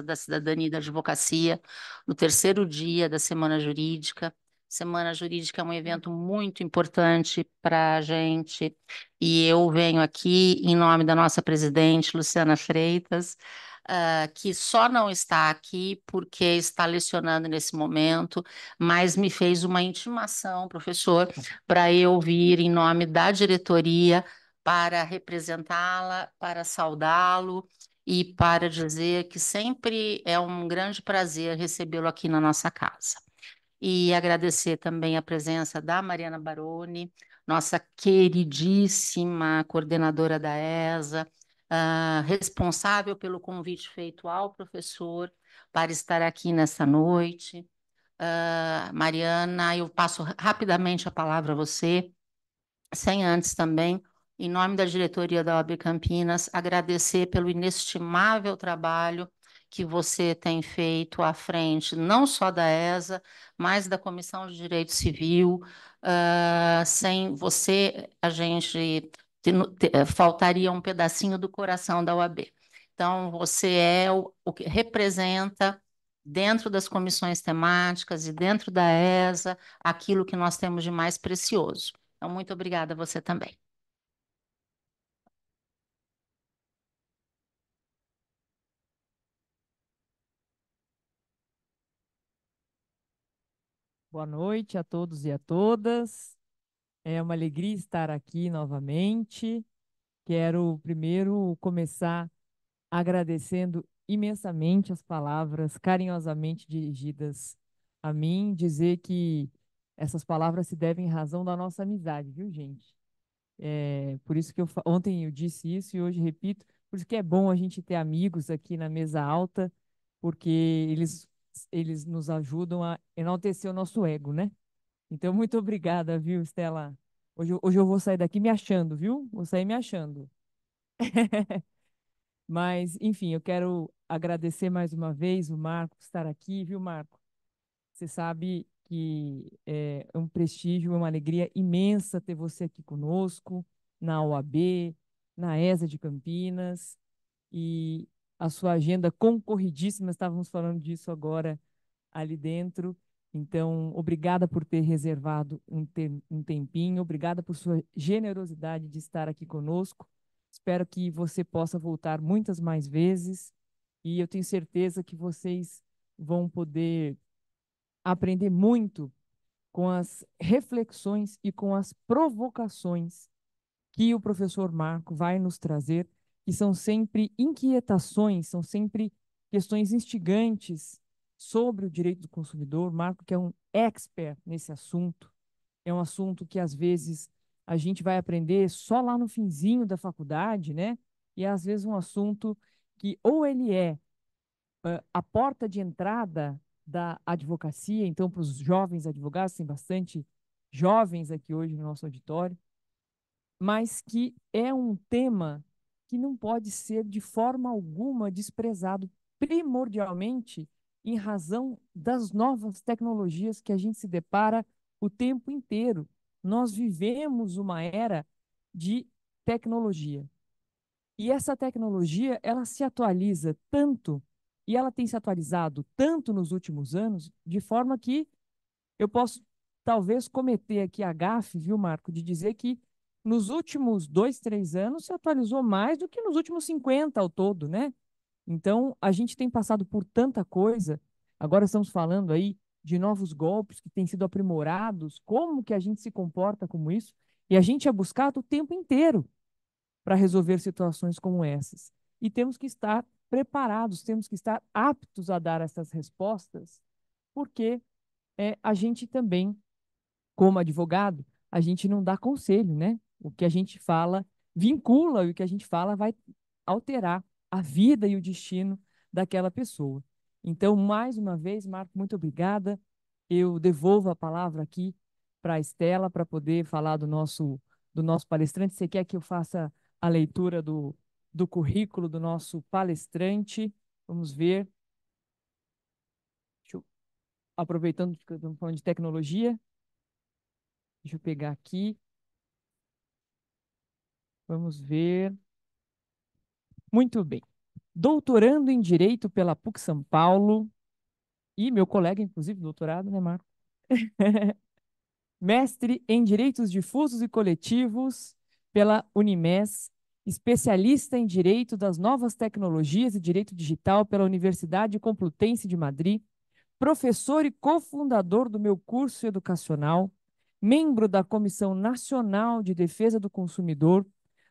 da Cidadania e da Advocacia, no terceiro dia da Semana Jurídica. Semana Jurídica é um evento muito importante para a gente e eu venho aqui em nome da nossa presidente, Luciana Freitas, uh, que só não está aqui porque está lecionando nesse momento, mas me fez uma intimação, professor, para eu vir em nome da diretoria para representá-la, para saudá-lo e para dizer que sempre é um grande prazer recebê-lo aqui na nossa casa. E agradecer também a presença da Mariana Baroni, nossa queridíssima coordenadora da ESA, uh, responsável pelo convite feito ao professor para estar aqui nessa noite. Uh, Mariana, eu passo rapidamente a palavra a você, sem antes também em nome da diretoria da OAB Campinas, agradecer pelo inestimável trabalho que você tem feito à frente, não só da ESA, mas da Comissão de Direito Civil. Uh, sem você, a gente eh, faltaria um pedacinho do coração da OAB. Então, você é o, o que representa dentro das comissões temáticas e dentro da ESA aquilo que nós temos de mais precioso. Então, muito obrigada a você também. Boa noite a todos e a todas. É uma alegria estar aqui novamente. Quero primeiro começar agradecendo imensamente as palavras carinhosamente dirigidas a mim, dizer que essas palavras se devem em razão da nossa amizade, viu, gente? É, por isso que eu, ontem eu disse isso e hoje repito, por isso que é bom a gente ter amigos aqui na mesa alta, porque eles eles nos ajudam a enaltecer o nosso ego, né? Então, muito obrigada, viu, Estela? Hoje, hoje eu vou sair daqui me achando, viu? Vou sair me achando. Mas, enfim, eu quero agradecer mais uma vez o Marco por estar aqui, viu, Marco? Você sabe que é, é um prestígio, é uma alegria imensa ter você aqui conosco, na OAB, na ESA de Campinas. E a sua agenda concorridíssima, estávamos falando disso agora ali dentro. Então, obrigada por ter reservado um, te um tempinho, obrigada por sua generosidade de estar aqui conosco. Espero que você possa voltar muitas mais vezes e eu tenho certeza que vocês vão poder aprender muito com as reflexões e com as provocações que o professor Marco vai nos trazer que são sempre inquietações, são sempre questões instigantes sobre o direito do consumidor. Marco, que é um expert nesse assunto, é um assunto que às vezes a gente vai aprender só lá no finzinho da faculdade, né? E é, às vezes um assunto que ou ele é uh, a porta de entrada da advocacia, então para os jovens advogados, tem bastante jovens aqui hoje no nosso auditório, mas que é um tema que não pode ser de forma alguma desprezado, primordialmente em razão das novas tecnologias que a gente se depara o tempo inteiro. Nós vivemos uma era de tecnologia. E essa tecnologia, ela se atualiza tanto e ela tem se atualizado tanto nos últimos anos, de forma que eu posso talvez cometer aqui a gafe, viu, Marco, de dizer que nos últimos dois, três anos, se atualizou mais do que nos últimos 50 ao todo, né? Então, a gente tem passado por tanta coisa. Agora estamos falando aí de novos golpes que têm sido aprimorados, como que a gente se comporta como isso, e a gente é buscado o tempo inteiro para resolver situações como essas. E temos que estar preparados, temos que estar aptos a dar essas respostas, porque é, a gente também, como advogado, a gente não dá conselho, né? O que a gente fala vincula e o que a gente fala vai alterar a vida e o destino daquela pessoa. Então, mais uma vez, Marco, muito obrigada. Eu devolvo a palavra aqui para a Estela para poder falar do nosso do nosso palestrante. Você quer que eu faça a leitura do, do currículo do nosso palestrante? Vamos ver. Eu, aproveitando que estamos falando de tecnologia, deixa eu pegar aqui. Vamos ver. Muito bem. Doutorando em Direito pela PUC São Paulo. E meu colega, inclusive, doutorado, né, Marco? Mestre em Direitos Difusos e Coletivos pela Unimes, especialista em Direito das Novas Tecnologias e Direito Digital pela Universidade Complutense de Madrid, professor e cofundador do meu curso educacional, membro da Comissão Nacional de Defesa do Consumidor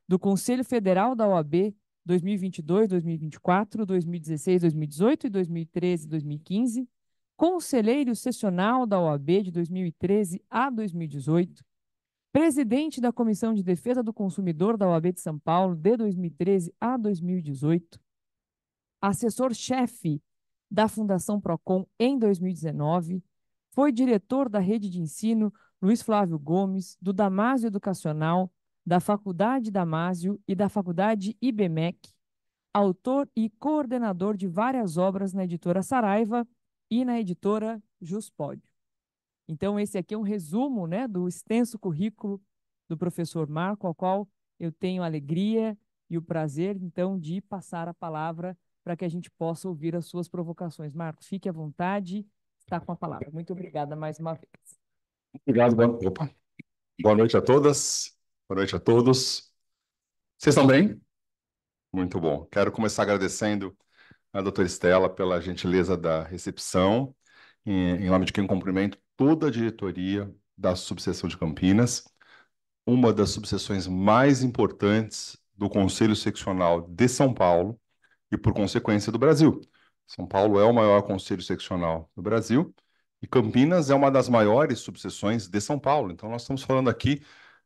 do Conselho Federal da OAB 2022, 2024, 2016, 2018 e 2013, 2015, conselheiro sessional da OAB de 2013 a 2018, presidente da Comissão de Defesa do Consumidor da OAB de São Paulo de 2013 a 2018, assessor-chefe da Fundação Procon em 2019, foi diretor da rede de ensino Luiz Flávio Gomes, do Damásio Educacional, da Faculdade Damásio e da Faculdade IBMEC, autor e coordenador de várias obras na editora Saraiva e na editora Juspódio. Então, esse aqui é um resumo né, do extenso currículo do professor Marco, ao qual eu tenho a alegria e o prazer, então, de passar a palavra para que a gente possa ouvir as suas provocações. Marcos, fique à vontade, está com a palavra. Muito obrigada mais uma vez. Obrigado, boa, boa noite a todas. Boa noite a todos. Vocês estão bem? Muito bom. Quero começar agradecendo a doutora Estela pela gentileza da recepção, em, em nome de quem cumprimento toda a diretoria da subseção de Campinas, uma das subseções mais importantes do Conselho Seccional de São Paulo e, por consequência, do Brasil. São Paulo é o maior conselho seccional do Brasil e Campinas é uma das maiores subseções de São Paulo. Então, nós estamos falando aqui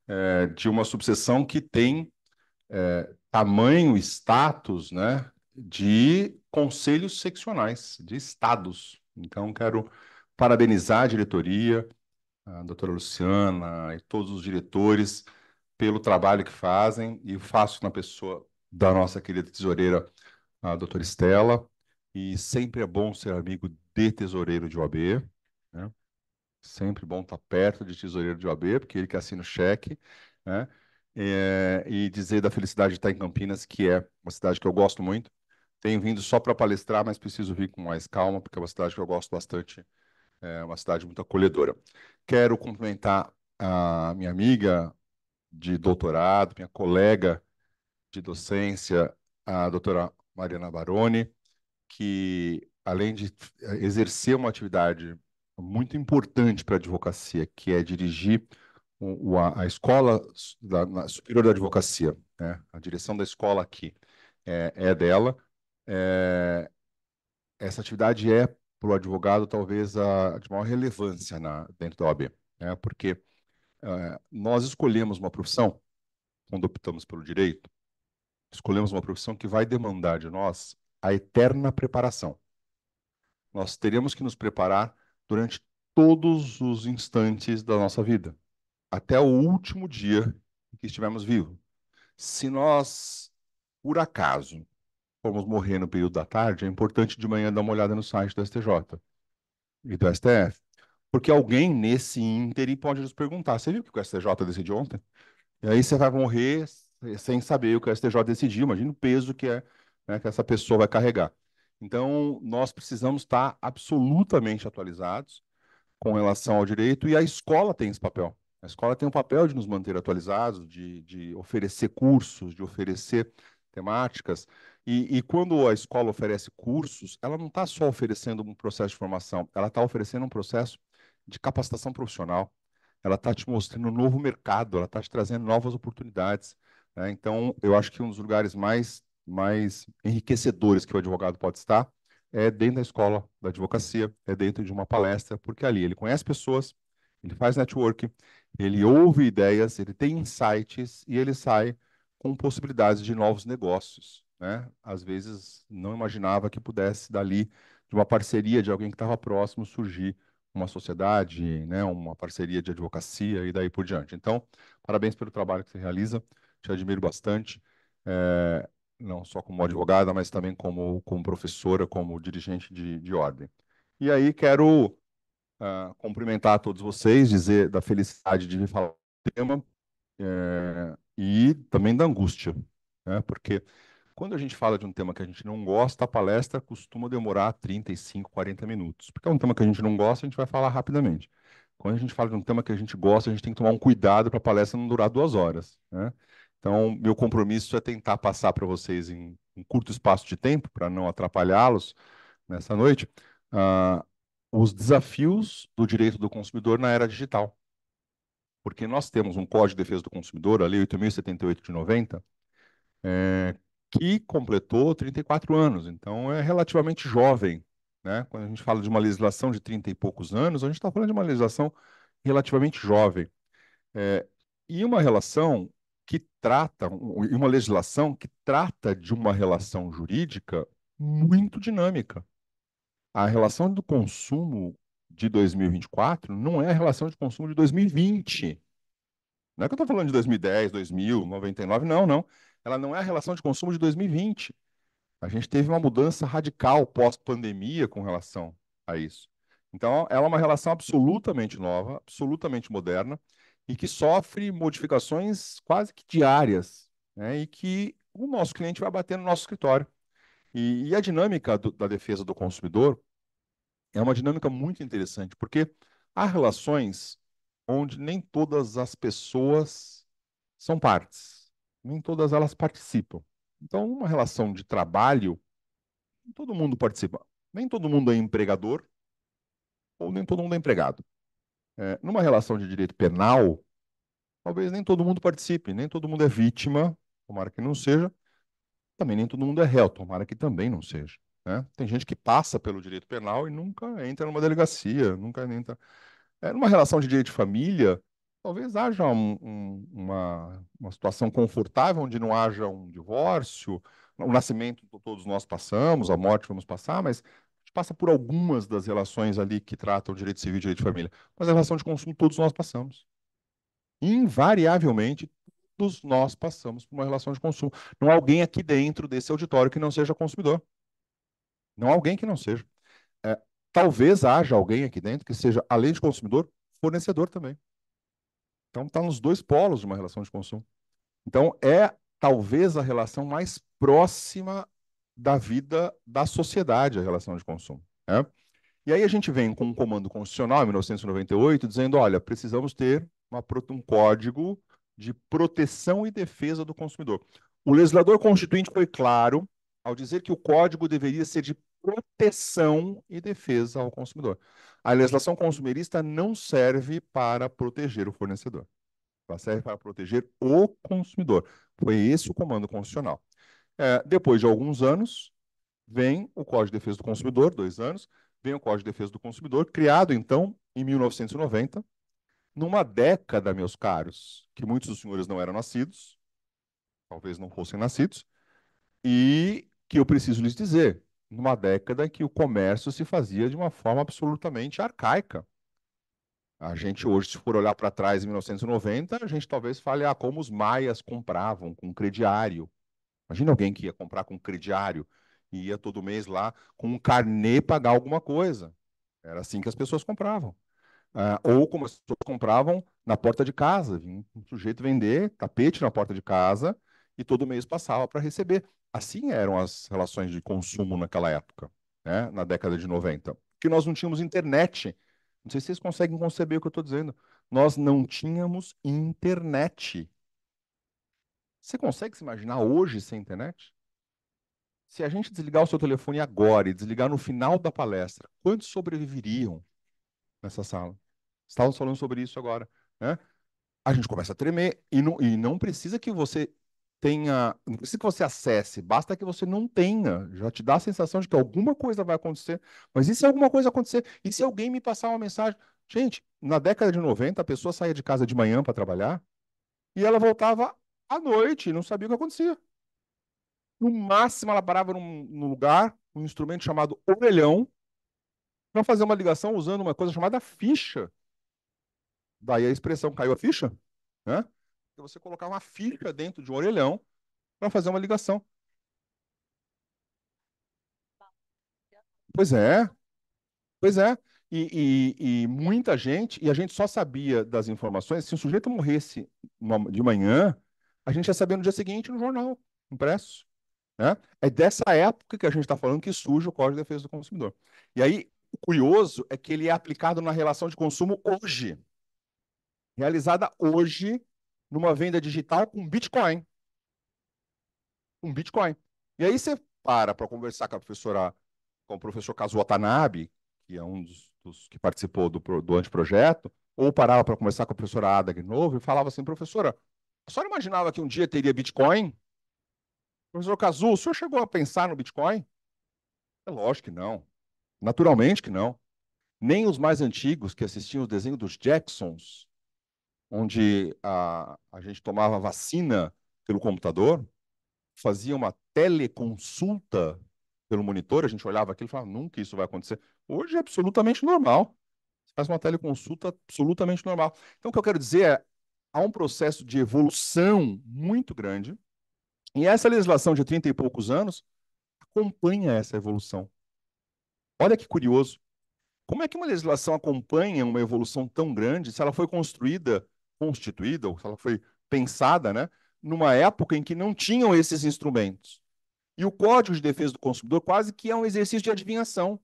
é, de uma subseção que tem é, tamanho, status, né, de conselhos seccionais, de estados. Então, quero parabenizar a diretoria, a doutora Luciana e todos os diretores pelo trabalho que fazem e faço na pessoa da nossa querida tesoureira, a doutora Estela. E sempre é bom ser amigo de tesoureiro de OAB. Sempre bom estar perto de tesoureiro de OAB, porque ele que assina o cheque, né? É, e dizer da felicidade de estar em Campinas, que é uma cidade que eu gosto muito. Tenho vindo só para palestrar, mas preciso vir com mais calma, porque é uma cidade que eu gosto bastante, é uma cidade muito acolhedora. Quero cumprimentar a minha amiga de doutorado, minha colega de docência, a doutora Mariana Baroni, que além de exercer uma atividade muito importante para a advocacia, que é dirigir o, a, a, escola da, na, superior da advocacia, né? a direção da escola aqui é, é dela. É, essa atividade é, para o advogado, talvez a de maior relevância na, dentro da OAB, né? porque é, nós escolhemos uma profissão, quando optamos pelo direito, escolhemos uma profissão que vai demandar de nós a eterna preparação. Nós teremos que nos preparar durante todos os instantes da nossa vida, até o último dia em que estivermos vivos. Se nós, por acaso, formos morrer no período da tarde, é importante de manhã dar uma olhada no site do STJ e do STF. Porque alguém nesse ínterim pode nos perguntar: você viu o que o STJ decidiu ontem? E aí você vai morrer sem saber o que o STJ decidiu, imagina o peso que é né, que essa pessoa vai carregar. Então, nós precisamos estar absolutamente atualizados com relação ao direito e a escola tem esse papel. A escola tem o um papel de nos manter atualizados, de, de oferecer cursos, de oferecer temáticas. E, e, quando a escola oferece cursos, ela não está só oferecendo um processo de formação, ela está oferecendo um processo de capacitação profissional. Ela está te mostrando um novo mercado, ela está te trazendo novas oportunidades. Né? Então, eu acho que um dos lugares mais mais enriquecedores que o advogado pode estar é dentro da escola da advocacia, é dentro de uma palestra, porque ali ele conhece pessoas, ele faz network, ele ouve ideias, ele tem insights e ele sai com possibilidades de novos negócios. Né? Às vezes não imaginava que pudesse dali, de uma parceria de alguém que estava próximo, surgir uma sociedade, né? uma parceria de advocacia e daí por diante. Então, parabéns pelo trabalho que você realiza, te admiro bastante. É, não só como advogada, mas também como, como professora, como dirigente de, de ordem. E aí quero uh, cumprimentar todos vocês, dizer da felicidade de vir falar do tema é, e também da angústia, né? porque quando a gente fala de um tema que a gente não gosta, a palestra costuma demorar 35, 40 minutos, porque é um tema que a gente não gosta, a gente vai falar rapidamente. Quando a gente fala de um tema que a gente gosta, a gente tem que tomar um cuidado para a palestra não durar duas horas, né? Então, meu compromisso é tentar passar para vocês em um curto espaço de tempo, para não atrapalhá-los nessa noite, uh, os desafios do direito do consumidor na era digital. Porque nós temos um Código de Defesa do Consumidor, a Lei 8.078 de 90, é, eh, que completou 34 anos, então é relativamente jovem. Né? Quando a gente fala de uma legislação de 30 e poucos anos, a gente está falando de uma legislação relativamente jovem. É, e uma relação que trata, uma legislação que trata de uma relação jurídica muito dinâmica. A relação do consumo de 2024 não é a relação de consumo de 2020. Não é que eu estou falando de 2010, 2000, 99, não, não. Ela não é a relação de consumo de 2020. A gente teve uma mudança radical pós-pandemia com relação a isso. Então, ela é uma relação absolutamente nova, absolutamente moderna e que sofre modificações quase que diárias, né? e que o nosso cliente vai bater no nosso escritório. E, e a dinâmica do, da defesa do consumidor é uma dinâmica muito interessante, porque há relações onde nem todas as pessoas são partes, nem todas elas participam. Então, uma relação de trabalho, todo mundo participa. Nem todo mundo é empregador ou nem todo mundo é empregado. É, numa relação de direito penal, talvez nem todo mundo participe, nem todo mundo é vítima, tomara que não seja, também nem todo mundo é réu, tomara que também não seja. Né? Tem gente que passa pelo direito penal e nunca entra numa delegacia, nunca entra. É, numa relação de direito de família, talvez haja um, um, uma, uma situação confortável onde não haja um divórcio, o nascimento todos nós passamos, a morte vamos passar, mas passa por algumas das relações ali que tratam direito civil e direito de família, mas a relação de consumo todos nós passamos. Invariavelmente, todos nós passamos por uma relação de consumo. Não há alguém aqui dentro desse auditório que não seja consumidor. Não há alguém que não seja. É, talvez haja alguém aqui dentro que seja, além de consumidor, fornecedor também. Então, está nos dois polos de uma relação de consumo. Então, é talvez a relação mais próxima da vida da sociedade, a relação de consumo. Né? E aí a gente vem com um comando constitucional, em 1998, dizendo, olha, precisamos ter uma, um código de proteção e defesa do consumidor. O legislador constituinte foi claro ao dizer que o código deveria ser de proteção e defesa ao consumidor. A legislação consumerista não serve para proteger o fornecedor. Ela serve para proteger o consumidor. Foi esse o comando constitucional. É, depois de alguns anos, vem o Código de Defesa do Consumidor, dois anos, vem o Código de Defesa do Consumidor, criado então em 1990, numa década, meus caros, que muitos dos senhores não eram nascidos, talvez não fossem nascidos, e que eu preciso lhes dizer, numa década que o comércio se fazia de uma forma absolutamente arcaica. A gente hoje, se for olhar para trás, em 1990, a gente talvez fale, ah, como os maias compravam com crediário, Imagina alguém que ia comprar com crediário e ia todo mês lá com um carnê pagar alguma coisa. Era assim que as pessoas compravam. Ah, ou como as pessoas compravam na porta de casa. Vinha um sujeito vender tapete na porta de casa e todo mês passava para receber. Assim eram as relações de consumo naquela época, né? na década de 90. Que nós não tínhamos internet. Não sei se vocês conseguem conceber o que eu estou dizendo. Nós não tínhamos internet. Você consegue se imaginar hoje sem internet? Se a gente desligar o seu telefone agora e desligar no final da palestra, quantos sobreviveriam nessa sala? Estávamos falando sobre isso agora, né? A gente começa a tremer e não, e não precisa que você tenha, não precisa que você acesse, basta que você não tenha. Já te dá a sensação de que alguma coisa vai acontecer. Mas e se alguma coisa acontecer? E se alguém me passar uma mensagem? Gente, na década de 90, a pessoa saía de casa de manhã para trabalhar e ela voltava à noite, não sabia o que acontecia. No máximo, ela parava num, num lugar, um instrumento chamado orelhão, para fazer uma ligação usando uma coisa chamada ficha. Daí a expressão caiu a ficha, né? você colocar uma ficha dentro de um orelhão para fazer uma ligação. Pois é. Pois é. E, e, e, muita gente, e a gente só sabia das informações se o sujeito morresse de manhã, a gente ia saber no dia seguinte no jornal impresso. Né? É dessa época que a gente está falando que surge o Código de Defesa do Consumidor. E aí, o curioso é que ele é aplicado na relação de consumo hoje, realizada hoje numa venda digital com Bitcoin. Um Bitcoin. E aí você para para conversar com a professora, com o professor Kazuo Watanabe, que é um dos, dos que participou do, do anteprojeto, ou parava para conversar com a professora Ada de novo e falava assim, professora, a senhora imaginava que um dia teria Bitcoin? Professor Cazu, o senhor chegou a pensar no Bitcoin? É lógico que não. Naturalmente que não. Nem os mais antigos que assistiam o desenho dos Jacksons, onde a, a gente tomava vacina pelo computador, fazia uma teleconsulta pelo monitor, a gente olhava aquilo e falava, nunca isso vai acontecer. Hoje é absolutamente normal. Você faz uma teleconsulta absolutamente normal. Então, o que eu quero dizer é, há um processo de evolução muito grande, e essa legislação de 30 e poucos anos acompanha essa evolução. Olha que curioso. Como é que uma legislação acompanha uma evolução tão grande se ela foi construída, constituída, ou se ela foi pensada, né, numa época em que não tinham esses instrumentos? E o Código de Defesa do Consumidor quase que é um exercício de adivinhação.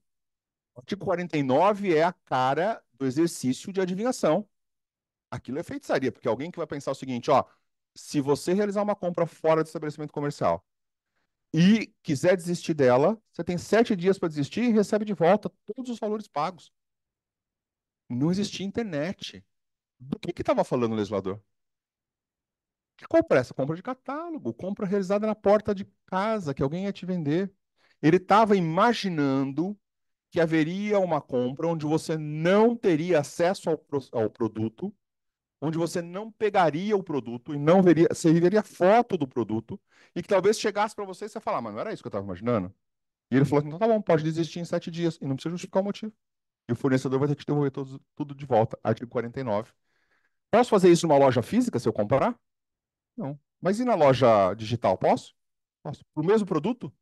O artigo 49 é a cara do exercício de adivinhação aquilo é feitiçaria, porque é alguém que vai pensar o seguinte, ó, se você realizar uma compra fora do estabelecimento comercial e quiser desistir dela, você tem sete dias para desistir e recebe de volta todos os valores pagos. Não existia internet. Do que estava falando o legislador? Que compra é essa? Compra de catálogo, compra realizada na porta de casa, que alguém ia te vender. Ele estava imaginando que haveria uma compra onde você não teria acesso ao, ao produto onde você não pegaria o produto e não veria, você veria foto do produto e que talvez chegasse para você e você falar, mas não era isso que eu estava imaginando. E ele falou, assim, então tá bom, pode desistir em sete dias e não precisa justificar o motivo. E o fornecedor vai ter que te devolver tudo de volta, artigo 49. Posso fazer isso numa loja física se eu comprar? Não. Mas e na loja digital, posso? Posso. Para o mesmo produto?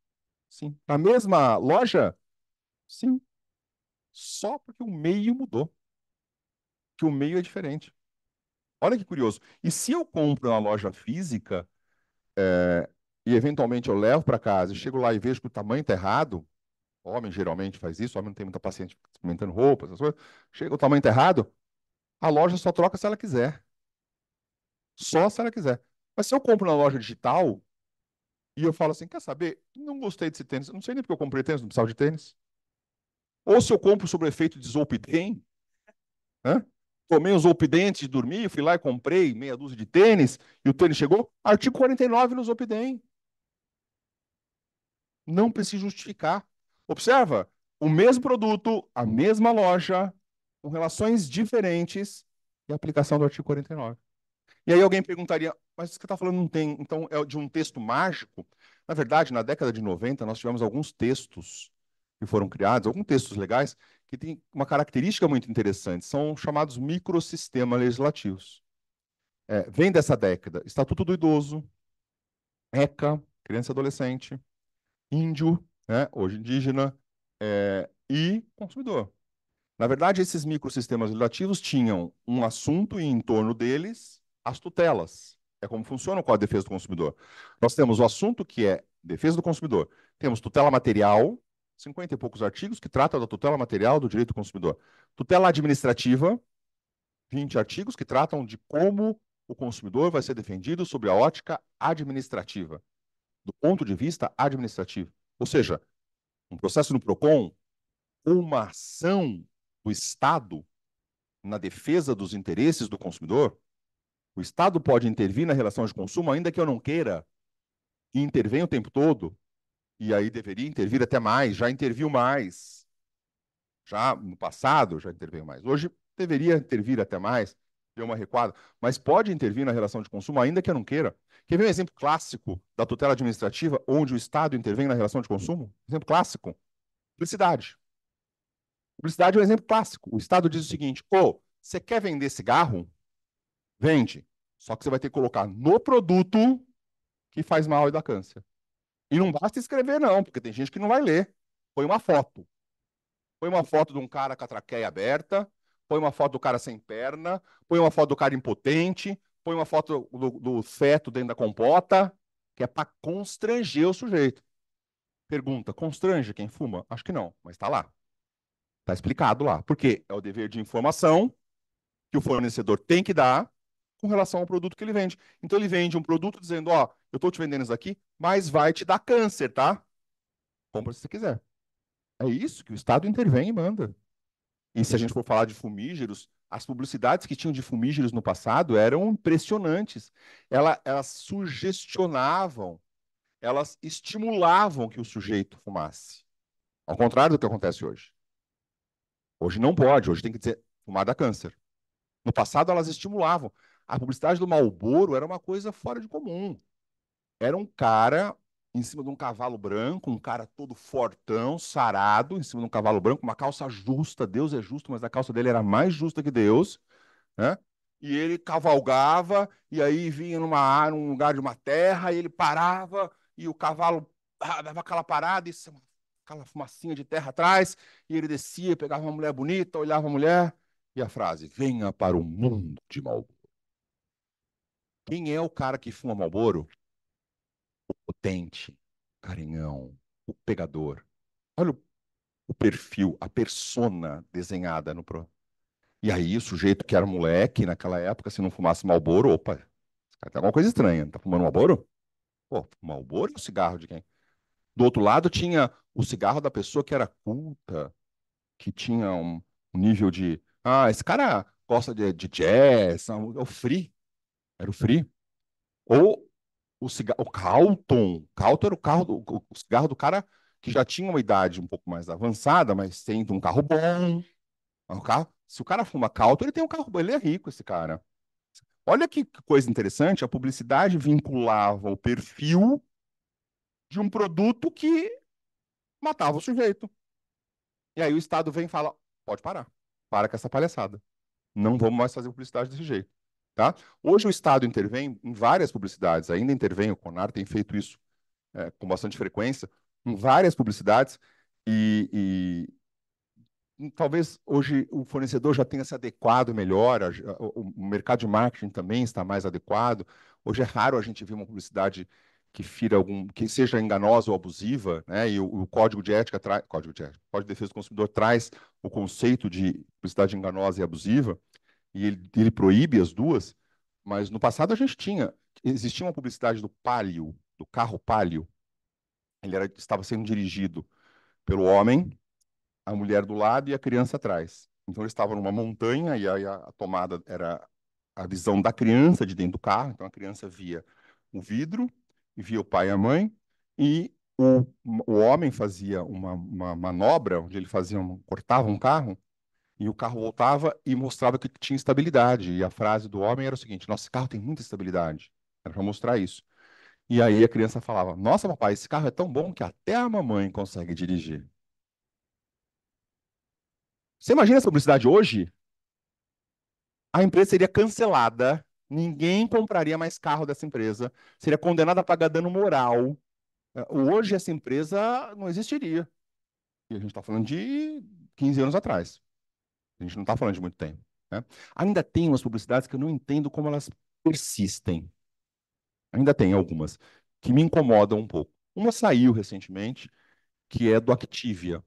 Sim. Na mesma loja? Sim. Só porque o meio mudou. Que o meio é diferente. Olha que curioso. E se eu compro na loja física é, e eventualmente eu levo para casa e chego lá e vejo que o tamanho está errado, homem geralmente faz isso, homem não tem muita paciência experimentando roupas, essas coisas, chega o tamanho está errado, a loja só troca se ela quiser. Só se ela quiser. Mas se eu compro na loja digital e eu falo assim, quer saber, não gostei desse tênis, não sei nem porque eu comprei tênis, não precisava de tênis. Ou se eu compro sobre efeito de Zolpidem, né? tomei uns Zolpidem antes de dormir, fui lá e comprei meia dúzia de tênis, e o tênis chegou, artigo 49 no Zolpidem. Não precisa justificar. Observa, o mesmo produto, a mesma loja, com relações diferentes e aplicação do artigo 49. E aí alguém perguntaria, mas isso que está falando não tem, então é de um texto mágico? Na verdade, na década de 90, nós tivemos alguns textos que foram criados, alguns textos legais, que tem uma característica muito interessante, são chamados microsistemas legislativos. É, vem dessa década Estatuto do Idoso, ECA, criança e adolescente, índio, né, hoje indígena, é, e consumidor. Na verdade, esses microsistemas legislativos tinham um assunto e em torno deles as tutelas. É como funciona o Código de Defesa do Consumidor. Nós temos o assunto que é defesa do consumidor. Temos tutela material, 50 e poucos artigos que tratam da tutela material do direito do consumidor. Tutela administrativa, 20 artigos que tratam de como o consumidor vai ser defendido sobre a ótica administrativa, do ponto de vista administrativo. Ou seja, um processo no PROCON, uma ação do Estado na defesa dos interesses do consumidor, o Estado pode intervir na relação de consumo, ainda que eu não queira, e intervém o tempo todo, e aí deveria intervir até mais, já interviu mais. Já no passado já interveio mais. Hoje deveria intervir até mais, deu uma recuada, mas pode intervir na relação de consumo, ainda que eu não queira. Quer ver um exemplo clássico da tutela administrativa, onde o Estado intervém na relação de consumo? Exemplo clássico: publicidade. Publicidade é um exemplo clássico. O Estado diz o seguinte: ô, oh, você quer vender cigarro? Vende. Só que você vai ter que colocar no produto que faz mal e dá câncer. E não basta escrever, não, porque tem gente que não vai ler. Põe uma foto. Põe uma foto de um cara com a traqueia aberta, põe uma foto do cara sem perna, põe uma foto do cara impotente, põe uma foto do, do feto dentro da compota, que é para constranger o sujeito. Pergunta: constrange quem fuma? Acho que não, mas está lá. Está explicado lá. Porque é o dever de informação que o fornecedor tem que dar com relação ao produto que ele vende. Então ele vende um produto dizendo, ó, eu estou te vendendo isso aqui, mas vai te dar câncer, tá? Compra se você quiser. É isso que o Estado intervém e manda. E se a gente for falar de fumígeros, as publicidades que tinham de fumígeros no passado eram impressionantes. Ela, elas sugestionavam, elas estimulavam que o sujeito fumasse. Ao contrário do que acontece hoje. Hoje não pode, hoje tem que dizer fumar dá câncer. No passado elas estimulavam. A publicidade do Malboro era uma coisa fora de comum. Era um cara em cima de um cavalo branco, um cara todo fortão, sarado, em cima de um cavalo branco, uma calça justa, Deus é justo, mas a calça dele era mais justa que Deus, né? E ele cavalgava, e aí vinha numa, num lugar de uma terra, e ele parava, e o cavalo ah, dava aquela parada, e aquela fumacinha de terra atrás, e ele descia, pegava uma mulher bonita, olhava a mulher, e a frase, venha para o mundo de Malboro. Quem é o cara que fuma malboro? O potente, carinhão, o pegador. Olha o, o perfil, a persona desenhada no pro. E aí o sujeito que era moleque naquela época, se não fumasse malboro, opa, esse cara tem alguma coisa estranha, tá fumando malboro? Pô, malboro, e é o cigarro de quem? Do outro lado tinha o cigarro da pessoa que era culta, que tinha um, um nível de, ah, esse cara gosta de, de jazz, é, é o free. Era o Free. Ou o, o Calton. Calton era o, carro, o cigarro do cara que já tinha uma idade um pouco mais avançada, mas tem um carro bom. É um carro, se o cara fuma Calton, ele tem um carro bom. Ele é rico, esse cara. Olha que coisa interessante, a publicidade vinculava o perfil de um produto que matava o sujeito. E aí o Estado vem e fala: pode parar, para com essa palhaçada. Não vamos mais fazer publicidade desse jeito. Tá? Hoje o Estado intervém em várias publicidades, ainda intervém, o CONAR tem feito isso é, com bastante frequência, em várias publicidades, e, e, talvez hoje o fornecedor já tenha se adequado melhor, a, o, o, mercado de marketing também está mais adequado. Hoje é raro a gente ver uma publicidade que fira algum, que seja enganosa ou abusiva, né? E o, o código de ética traz, código de ética, código de defesa do consumidor traz o conceito de publicidade enganosa e abusiva e ele, ele proíbe as duas, mas no passado a gente tinha. Existia uma publicidade do Palio, do carro Palio. Ele era, estava sendo dirigido pelo homem, a mulher do lado e a criança atrás. Então ele estava numa montanha e aí a, a tomada era a visão da criança de dentro do carro. Então a criança via o vidro, via o pai e a mãe, e o, o homem fazia uma, uma manobra onde ele fazia um, cortava um carro e o carro voltava e mostrava que tinha estabilidade. E a frase do homem era o seguinte: Nossa, esse carro tem muita estabilidade. Era para mostrar isso. E aí a criança falava: Nossa, papai, esse carro é tão bom que até a mamãe consegue dirigir. Você imagina essa publicidade hoje? A empresa seria cancelada, ninguém compraria mais carro dessa empresa, seria condenada a pagar dano moral. É, hoje essa empresa não existiria. E a gente está falando de 15 anos atrás. A gente não está falando de muito tempo. Né? Ainda tem umas publicidades que eu não entendo como elas persistem. Ainda tem algumas que me incomodam um pouco. Uma saiu recentemente, que é do Activia.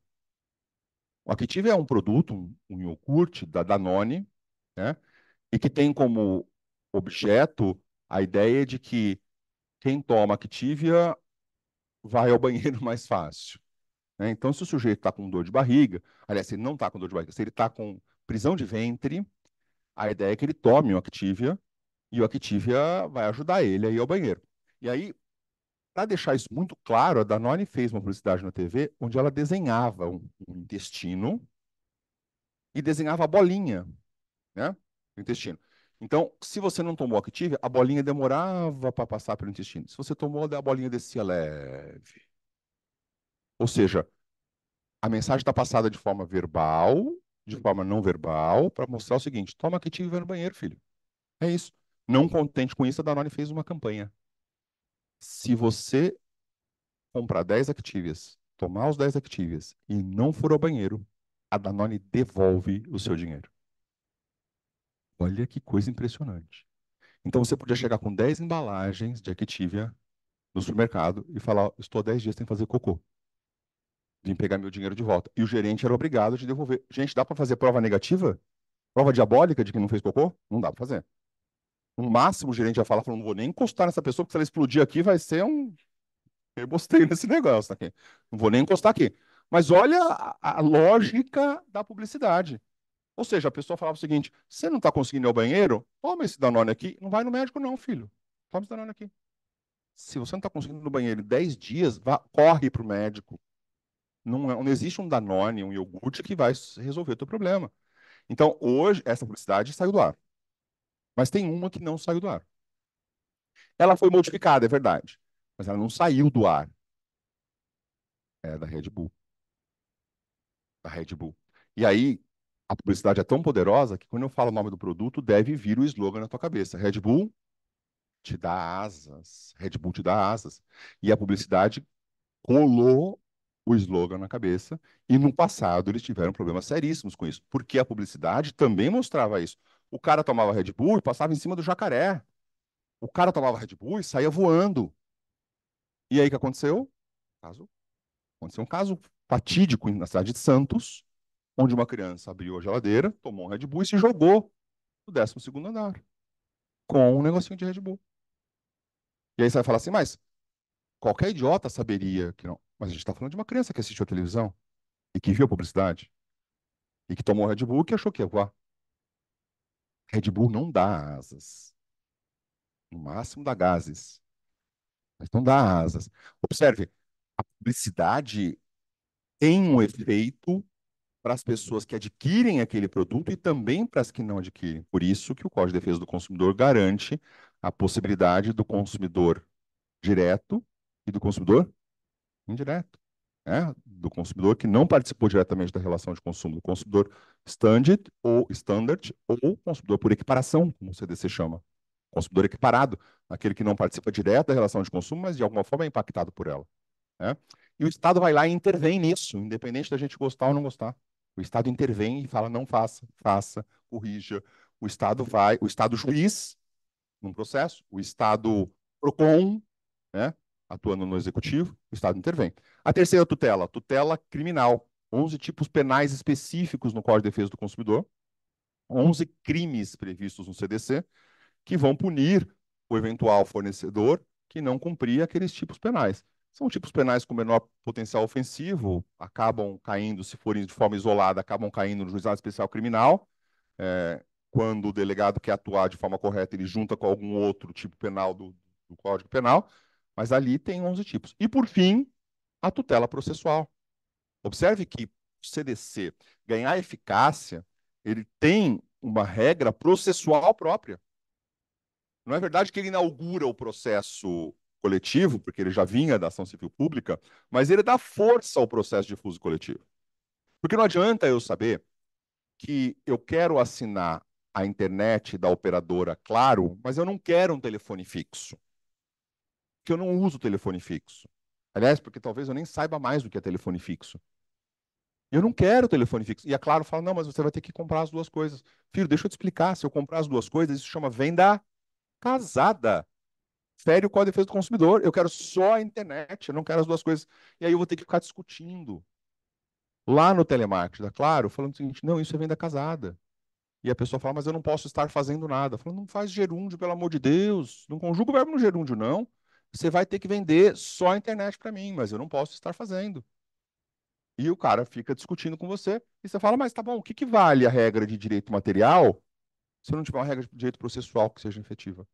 O Activia é um produto, um, um iogurte da Danone, né? e que tem como objeto a ideia de que quem toma Activia vai ao banheiro mais fácil. Né? Então, se o sujeito está com dor de barriga, aliás, se ele não está com dor de barriga, se ele está com prisão de ventre, a ideia é que ele tome o Activia e o Activia vai ajudar ele a ir ao banheiro. E aí, para deixar isso muito claro, a Danone fez uma publicidade na TV onde ela desenhava um, um intestino e desenhava a bolinha né, do intestino. Então, se você não tomou Activia, a bolinha demorava para passar pelo intestino. Se você tomou, a bolinha descia leve. Ou seja, a mensagem está passada de forma verbal, de forma não verbal, para mostrar o seguinte: toma que tive vai no banheiro, filho. É isso. Não contente com isso, a Danone fez uma campanha. Se você comprar 10 Activias, tomar os 10 Activias e não for ao banheiro, a Danone devolve o seu dinheiro. Olha que coisa impressionante. Então você podia chegar com 10 embalagens de Activia no supermercado e falar: Estou 10 dias sem fazer cocô vim pegar meu dinheiro de volta. E o gerente era obrigado a te devolver. Gente, dá para fazer prova negativa? Prova diabólica de que não fez cocô? Não dá para fazer. No máximo, o gerente já fala, falando, não vou nem encostar nessa pessoa, porque se ela explodir aqui, vai ser um Eu gostei nesse negócio aqui. Não vou nem encostar aqui. Mas olha a, a lógica da publicidade. Ou seja, a pessoa falava o seguinte, você não está conseguindo ir ao banheiro? Toma esse Danone aqui. Não vai no médico não, filho. Toma esse Danone aqui. Se você não está conseguindo ir no banheiro em 10 dias, vá, corre para o médico. Não, é, não existe um Danone, um iogurte que vai resolver o teu problema. Então, hoje, essa publicidade saiu do ar. Mas tem uma que não saiu do ar. Ela foi modificada, é verdade. Mas ela não saiu do ar. É da Red Bull. Da Red Bull. E aí, a publicidade é tão poderosa que quando eu falo o nome do produto, deve vir o slogan na tua cabeça. Red Bull te dá asas. Red Bull te dá asas. E a publicidade colou o slogan na cabeça, e no passado eles tiveram problemas seríssimos com isso, porque a publicidade também mostrava isso. O cara tomava Red Bull e passava em cima do jacaré. O cara tomava Red Bull e saía voando. E aí o que aconteceu? Caso, aconteceu um caso fatídico na cidade de Santos, onde uma criança abriu a geladeira, tomou um Red Bull e se jogou no 12 segundo andar com um negocinho de Red Bull. E aí você vai falar assim, mas qualquer idiota saberia que não. Mas a gente está falando de uma criança que assistiu a televisão e que viu a publicidade e que tomou Red Bull e achou que ia voar. Red Bull não dá asas. No máximo dá gases. Mas não dá asas. Observe, a publicidade tem um efeito para as pessoas que adquirem aquele produto e também para as que não adquirem. Por isso que o Código de Defesa do Consumidor garante a possibilidade do consumidor direto e do consumidor indireto, né? do consumidor que não participou diretamente da relação de consumo, do consumidor standard ou standard, ou consumidor por equiparação, como o CDC chama. Consumidor equiparado, aquele que não participa direto da relação de consumo, mas de alguma forma é impactado por ela. Né? E o Estado vai lá e intervém nisso, independente da gente gostar ou não gostar. O Estado intervém e fala: não faça, faça, corrija. O Estado vai, o Estado juiz, num processo, o Estado PROCON, né? atuando no executivo, o Estado intervém. A terceira é tutela, tutela criminal. 11 tipos penais específicos no Código de Defesa do Consumidor, 11 crimes previstos no CDC, que vão punir o eventual fornecedor que não cumprir aqueles tipos penais. São tipos penais com menor potencial ofensivo, acabam caindo, se forem de forma isolada, acabam caindo no juizado especial criminal. É, quando o delegado quer atuar de forma correta, ele junta com algum outro tipo penal do, do Código Penal. Mas ali tem 11 tipos. E, por fim, a tutela processual. Observe que o CDC ganhar eficácia, ele tem uma regra processual própria. Não é verdade que ele inaugura o processo coletivo, porque ele já vinha da ação civil pública, mas ele dá força ao processo de fuso coletivo. Porque não adianta eu saber que eu quero assinar a internet da operadora Claro, mas eu não quero um telefone fixo que eu não uso telefone fixo. Aliás, porque talvez eu nem saiba mais do que é telefone fixo. Eu não quero telefone fixo. E a é Claro fala, não, mas você vai ter que comprar as duas coisas. Filho, deixa eu te explicar. Se eu comprar as duas coisas, isso chama venda casada. Fere o Código de Defesa do Consumidor. Eu quero só a internet, eu não quero as duas coisas. E aí eu vou ter que ficar discutindo. Lá no telemarketing da é Claro, falando o seguinte, não, isso é venda casada. E a pessoa fala, mas eu não posso estar fazendo nada. Falando, não faz gerúndio, pelo amor de Deus. Não conjuga o verbo no gerúndio, não você vai ter que vender só a internet para mim, mas eu não posso estar fazendo. E o cara fica discutindo com você, e você fala, mas tá bom, o que, que vale a regra de direito material se não tiver uma regra de direito processual que seja efetiva?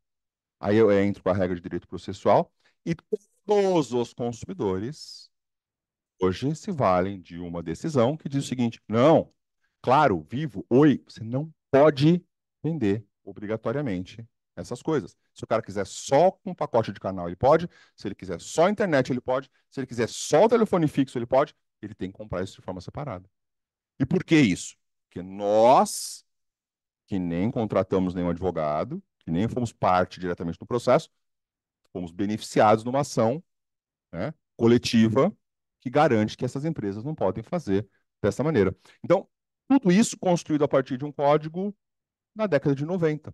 Aí eu entro com a regra de direito processual e todos os consumidores hoje se valem de uma decisão que diz o seguinte: não, claro, vivo, oi, você não pode vender obrigatoriamente essas coisas. Se o cara quiser só um pacote de canal, ele pode. Se ele quiser só internet, ele pode. Se ele quiser só o telefone fixo, ele pode. Ele tem que comprar isso de forma separada. E por que isso? Porque nós, que nem contratamos nenhum advogado, que nem fomos parte diretamente do processo, fomos beneficiados numa ação né, coletiva que garante que essas empresas não podem fazer dessa maneira. Então, tudo isso construído a partir de um código na década de 90.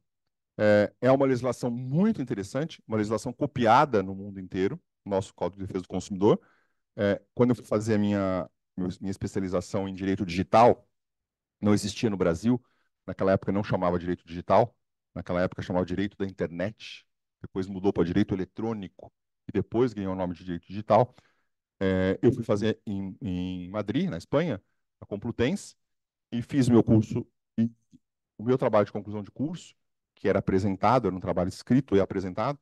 É, é uma legislação muito interessante, uma legislação copiada no mundo inteiro, nosso Código de Defesa do Consumidor. É, quando eu fui fazer a minha, minha especialização em direito digital, não existia no Brasil, naquela época não chamava direito digital, naquela época chamava direito da internet, depois mudou para direito eletrônico e depois ganhou o nome de direito digital. É, eu fui fazer em, em Madrid, na Espanha, na Complutense, e fiz meu curso e o meu trabalho de conclusão de curso que era apresentado, era um trabalho escrito e apresentado,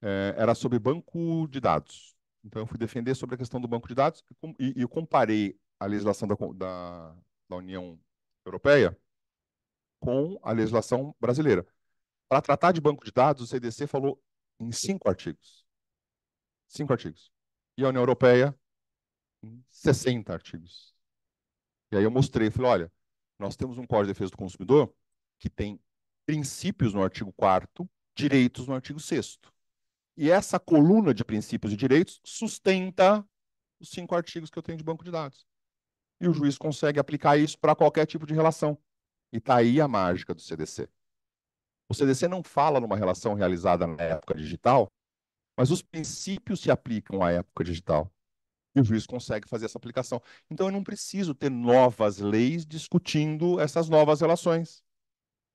é, era sobre banco de dados. Então, eu fui defender sobre a questão do banco de dados e, e comparei a legislação da, da, da União Europeia com a legislação brasileira. Para tratar de banco de dados, o CDC falou em cinco artigos. Cinco artigos. E a União Europeia, em 60 artigos. E aí eu mostrei, falei, olha, nós temos um Código de Defesa do Consumidor que tem princípios no artigo 4 uhum. direitos no artigo 6 E essa coluna de princípios e direitos sustenta os cinco artigos que eu tenho de banco de dados. E o juiz consegue aplicar isso para qualquer tipo de relação. E está aí a mágica do CDC. O CDC não fala numa relação realizada na época digital, mas os princípios se aplicam à época digital. E o juiz consegue fazer essa aplicação. Então eu não preciso ter novas leis discutindo essas novas relações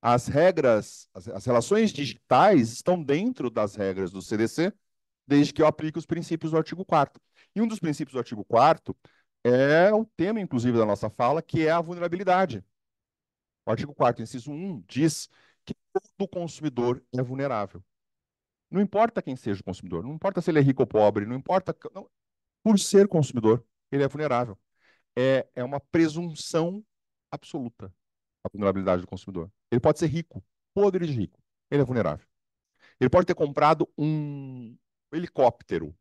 as regras, as, as relações uhum. digitais estão dentro das regras do CDC, desde que eu aplique os princípios do artigo 4 E um dos princípios do artigo 4 é o tema, inclusive, da nossa fala, que é a vulnerabilidade. O artigo 4 inciso 1, diz que todo consumidor é vulnerável. Não importa quem seja o consumidor, não importa se ele é rico ou pobre, não importa. Não, por ser consumidor, ele é vulnerável. É, é uma presunção absoluta a vulnerabilidade do consumidor. Ele pode ser rico, podre de rico. Ele é vulnerável. Ele pode ter comprado um helicóptero.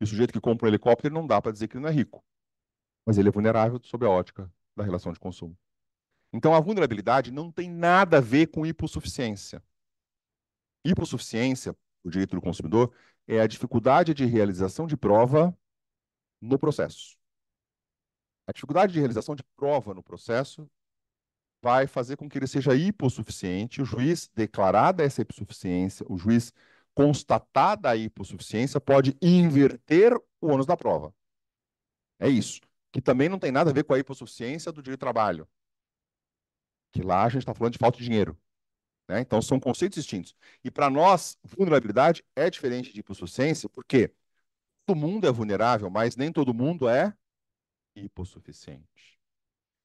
E o sujeito que compra um helicóptero não dá para dizer que ele não é rico. Mas ele é vulnerável sob a ótica da relação de consumo. Então, a vulnerabilidade não tem nada a ver com hipossuficiência. Hipossuficiência, o direito do consumidor, é a dificuldade de realização de prova no processo. A dificuldade de realização de prova no processo vai fazer com que ele seja hipossuficiente, o juiz declarada essa hipossuficiência, o juiz constatada a hipossuficiência pode inverter o ônus da prova. É isso. Que também não tem nada a ver com a hipossuficiência do direito de trabalho. Que lá a gente está falando de falta de dinheiro. Né? Então são conceitos distintos. E para nós, vulnerabilidade é diferente de hipossuficiência, porque todo mundo é vulnerável, mas nem todo mundo é hipossuficiente.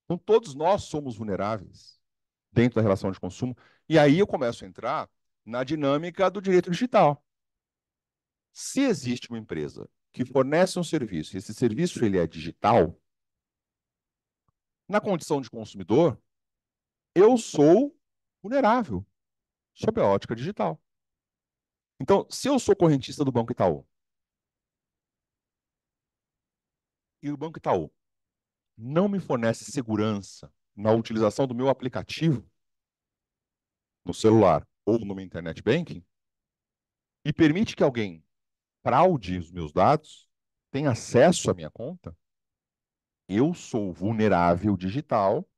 Então, todos nós somos vulneráveis dentro da relação de consumo. E aí eu começo a entrar na dinâmica do direito digital. Se existe uma empresa que fornece um serviço, e esse serviço ele é digital, na condição de consumidor, eu sou vulnerável sob a ótica digital. Então, se eu sou correntista do Banco Itaú, e o Banco Itaú não me fornece segurança na utilização do meu aplicativo no celular ou no meu internet banking e permite que alguém fraude os meus dados, tenha acesso à minha conta, eu sou vulnerável digital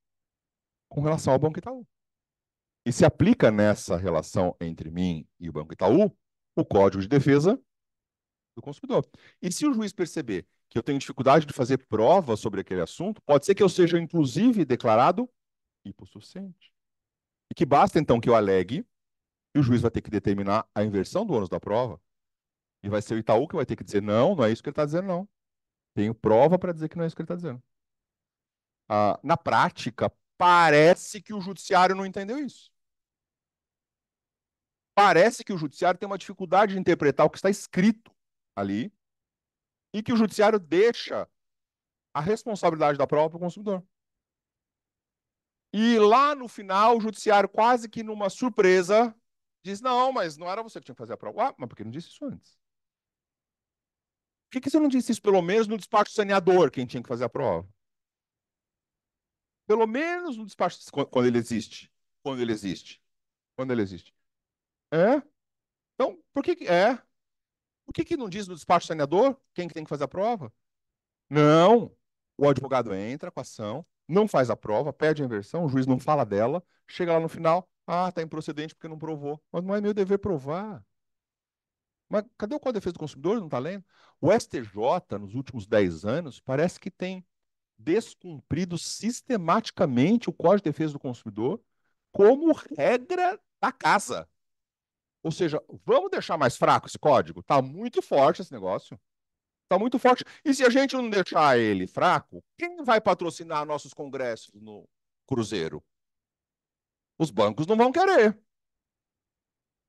com relação ao Banco Itaú. E se aplica nessa relação entre mim e o Banco Itaú o Código de Defesa do consumidor. E se o juiz perceber que eu tenho dificuldade de fazer prova sobre aquele assunto, pode ser que eu seja, inclusive, declarado hipossuficiente. E que basta, então, que eu alegue, e o juiz vai ter que determinar a inversão do ônus da prova. E vai ser o Itaú que vai ter que dizer, não, não é isso que ele está dizendo, não. Tenho prova para dizer que não é isso que ele está dizendo. Ah, na prática, parece que o judiciário não entendeu isso. Parece que o judiciário tem uma dificuldade de interpretar o que está escrito ali e que o judiciário deixa a responsabilidade da prova para o consumidor. E lá no final, o judiciário, quase que numa surpresa, diz: não, mas não era você que tinha que fazer a prova. Ah, mas por que não disse isso antes? Por que, que você não disse isso, pelo menos, no despacho saneador, quem tinha que fazer a prova? Pelo menos no despacho, quando ele existe. Quando ele existe. Quando ele existe. É? Então, por que. que é? O que, que não diz no despacho do saneador quem que tem que fazer a prova? Não. O advogado entra com a ação, não faz a prova, pede a inversão, o juiz não fala dela, chega lá no final, ah, está improcedente porque não provou. Mas não é meu dever provar. Mas cadê o Código de Defesa do Consumidor? Não está lendo? O STJ, nos últimos 10 anos, parece que tem descumprido sistematicamente o Código de Defesa do Consumidor como regra da casa. Ou seja, vamos deixar mais fraco esse código? Está muito forte esse negócio. Está muito forte. E se a gente não deixar ele fraco, quem vai patrocinar nossos congressos no Cruzeiro? Os bancos não vão querer.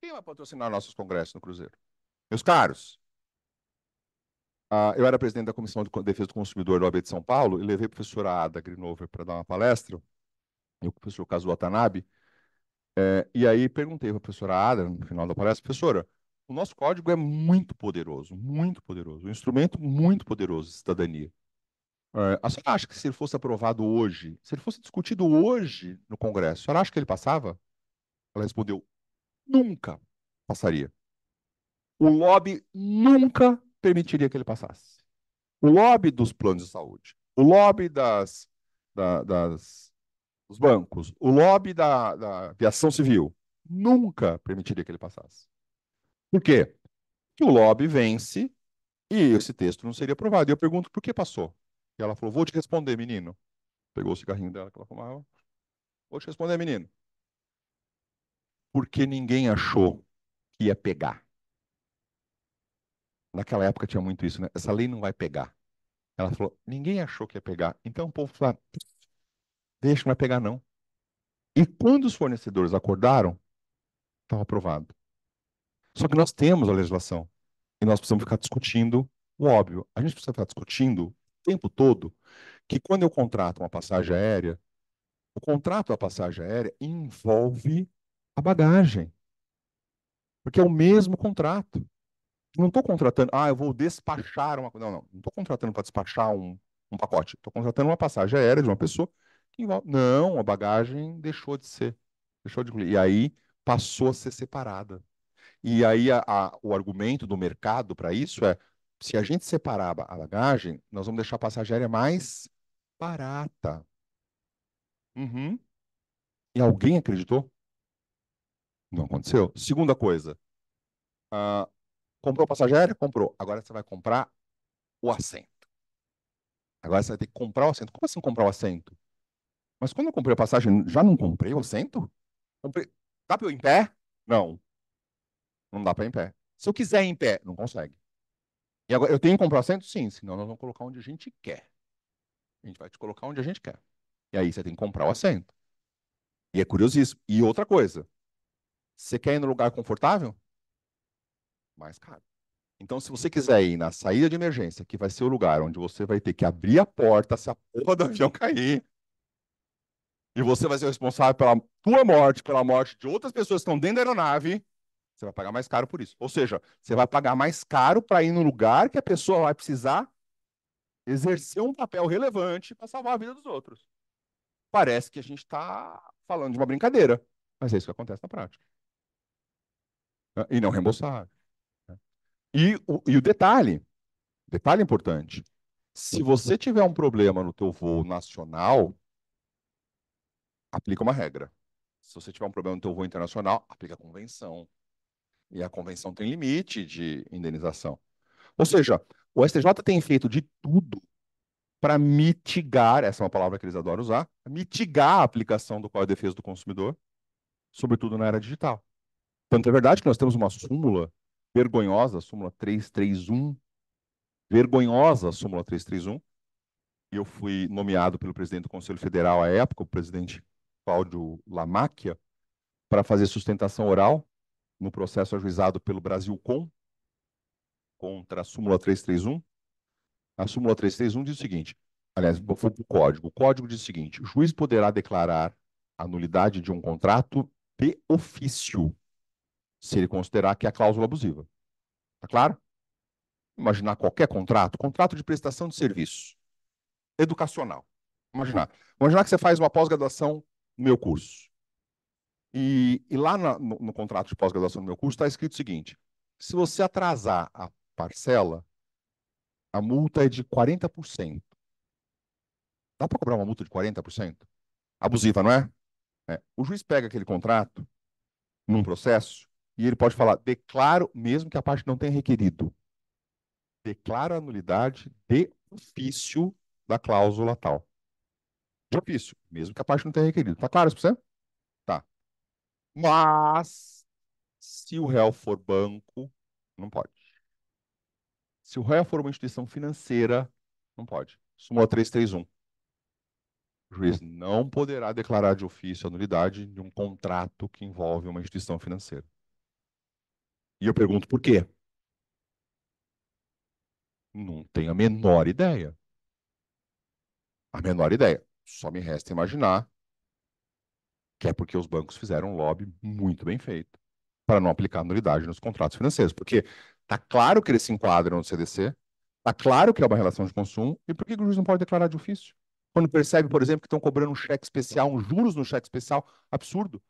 Quem vai patrocinar nossos congressos no Cruzeiro? Meus caros, eu era presidente da Comissão de Defesa do Consumidor do AB de São Paulo e levei a professora Ada Grinover para dar uma palestra, e o professor Kazuo Watanabe, é, e aí perguntei para a professora Ada, no final da palestra, professora, o nosso código é muito poderoso, muito poderoso, um instrumento muito poderoso de cidadania. É, a senhora acha que se ele fosse aprovado hoje, se ele fosse discutido hoje no Congresso, a senhora acha que ele passava? Ela respondeu, nunca passaria. O lobby nunca permitiria que ele passasse. O lobby dos planos de saúde, o lobby das, da, das os bancos, o lobby da, da aviação civil, nunca permitiria que ele passasse. Por quê? Que o lobby vence e esse texto não seria aprovado. E eu pergunto, por que passou? E ela falou, vou te responder, menino. Pegou o cigarrinho dela que ela fumava. Vou te responder, menino. Porque ninguém achou que ia pegar. Naquela época tinha muito isso, né? Essa lei não vai pegar. Ela falou, ninguém achou que ia pegar. Então o povo falou, ah, Deixa, não vai pegar não. E quando os fornecedores acordaram, estava aprovado. Só que nós temos a legislação e nós precisamos ficar discutindo o óbvio. A gente precisa ficar discutindo o tempo todo que quando eu contrato uma passagem aérea, o contrato da passagem aérea envolve a bagagem. Porque é o mesmo contrato. não estou contratando, ah, eu vou despachar uma Não, não. Não estou contratando para despachar um, um pacote. Estou contratando uma passagem aérea de uma pessoa não, a bagagem deixou de ser. Deixou de incluir. E aí passou a ser separada. E aí a, a, o argumento do mercado para isso é: se a gente separar a bagagem, nós vamos deixar a passageira mais barata. Uhum. E alguém acreditou? Não aconteceu. Segunda coisa: uh, comprou a passageira, Comprou. Agora você vai comprar o assento. Agora você vai ter que comprar o assento. Como assim comprar o assento? Mas quando eu comprei a passagem, já não comprei o assento? Dá para eu ir em pé? Não. Não dá para ir em pé. Se eu quiser ir em pé, não consegue. E agora, eu tenho que comprar o assento? Sim, senão nós vamos colocar onde a gente quer. A gente vai te colocar onde a gente quer. E aí você tem que comprar o assento. E é curioso isso. E outra coisa, você quer ir no lugar confortável? Mais caro. Então, se você quiser ir na saída de emergência, que vai ser o lugar onde você vai ter que abrir a porta se a porra do avião cair, e você vai ser responsável pela tua morte, pela morte de outras pessoas que estão dentro da aeronave, você vai pagar mais caro por isso. Ou seja, você vai pagar mais caro para ir no lugar que a pessoa vai precisar exercer um papel relevante para salvar a vida dos outros. Parece que a gente está falando de uma brincadeira, mas é isso que acontece na prática. Né? E não reembolsar. Né? E o, e o detalhe, detalhe importante, se você tiver um problema no teu voo nacional, aplica uma regra. Se você tiver um problema no teu voo internacional, aplica a convenção. E a convenção tem limite de indenização. Ou seja, o STJ tem feito de tudo para mitigar, essa é uma palavra que eles adoram usar, mitigar a aplicação do Código de Defesa do Consumidor, sobretudo na era digital. Tanto é verdade que nós temos uma súmula vergonhosa, súmula 331, vergonhosa súmula 331, e eu fui nomeado pelo presidente do Conselho Federal à época, o presidente Cláudio Lamacchia para fazer sustentação oral no processo ajuizado pelo Brasil Com contra a súmula 331. A súmula 331 diz o seguinte, aliás, foi o código. O código diz o seguinte, o juiz poderá declarar a nulidade de um contrato de ofício, se ele considerar que é a cláusula abusiva. Tá claro? Imaginar qualquer contrato, contrato de prestação de serviço educacional. Imaginar. Imaginar que você faz uma pós-graduação no meu curso. E, e lá na, no, no, contrato de pós-graduação do meu curso está escrito o seguinte: se você atrasar a parcela, a multa é de 40%. Dá para cobrar uma multa de 40%? Abusiva, não é? é? O juiz pega aquele contrato num processo e ele pode falar: declaro, mesmo que a parte não tenha requerido, declaro a nulidade de ofício da cláusula tal. Difícil, mesmo que a parte não tenha requerido. Tá claro isso pra você? Tá. Mas, se o réu for banco, não pode. Se o réu for uma instituição financeira, não pode. Súmula 331. O juiz não poderá declarar de ofício a nulidade de um contrato que envolve uma instituição financeira. E eu pergunto por quê? Não tenho a menor ideia. A menor ideia. Só me resta imaginar que é porque os bancos fizeram um lobby muito bem feito para não aplicar nulidade nos contratos financeiros. Porque está claro que eles se enquadram no CDC, está claro que é uma relação de consumo, e por que o juiz não pode declarar de ofício? Quando percebe, por exemplo, que estão cobrando um cheque especial, um juros no cheque especial, absurdo.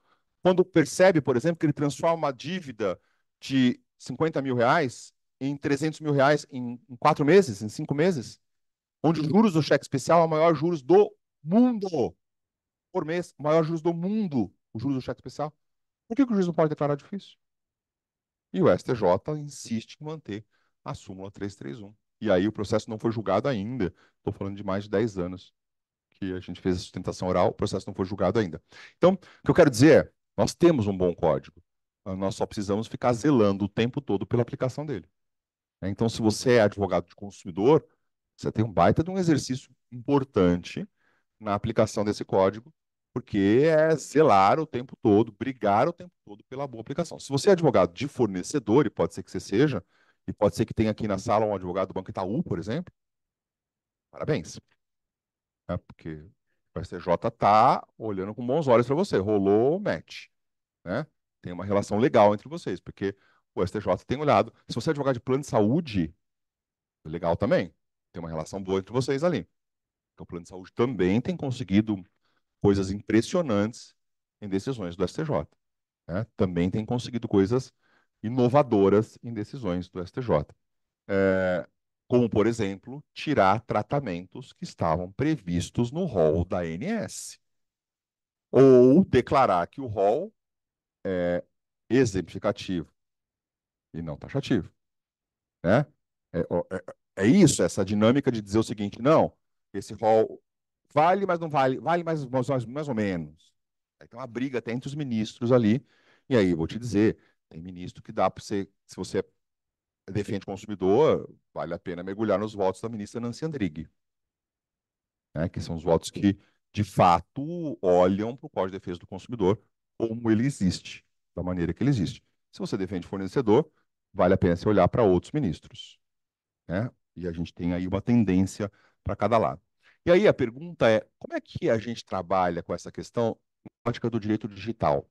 Quando percebe, por exemplo, que ele transforma uma dívida de 50 mil reais em 300 mil reais em, quatro meses, em cinco meses, onde os juros do cheque especial é o maior juros do mundo por mês, maior juros do mundo, o juros do cheque especial. Por que, que o juiz não pode declarar difícil? E o STJ insiste em manter a súmula 331. E aí o processo não foi julgado ainda. Estou falando de mais de 10 anos que a gente fez a sustentação oral, o processo não foi julgado ainda. Então, o que eu quero dizer é, nós temos um bom código. Ah, nós só precisamos ficar zelando o tempo todo pela aplicação dele. É, então, se você é advogado de consumidor, você tem um baita de um exercício importante na aplicação desse código, porque é zelar o tempo todo, brigar o tempo todo pela boa aplicação. Se você é advogado de fornecedor, e pode ser que você seja, e pode ser que tenha aqui na sala um advogado do Banco Itaú, por exemplo, parabéns. É porque o STJ está olhando com bons olhos para você, rolou o match. Né? Tem uma relação legal entre vocês, porque o STJ tem olhado. Se você é advogado de plano de saúde, é legal também. Tem uma relação boa entre vocês ali. Então, o plano de saúde também tem conseguido coisas impressionantes em decisões do STJ. Né? Também tem conseguido coisas inovadoras em decisões do STJ. É, como, por exemplo, tirar tratamentos que estavam previstos no rol da ANS. Ou declarar que o rol é exemplificativo e não taxativo. Né? É, é, é isso, essa dinâmica de dizer o seguinte: não, esse rol vale, mas não vale, vale mais, mais, mais ou menos. Então, uma briga até entre os ministros ali. E aí, vou te dizer, tem ministro que dá para você, se você é defende o consumidor, vale a pena mergulhar nos votos da ministra Nancy Andrighi. Né? Que são os votos que, de fato, olham para o Código de Defesa do Consumidor como ele existe, da maneira que ele existe. Se você defende fornecedor, vale a pena você olhar para outros ministros. Né? E a gente tem aí uma tendência para cada lado. E aí a pergunta é: como é que a gente trabalha com essa questão na do direito digital?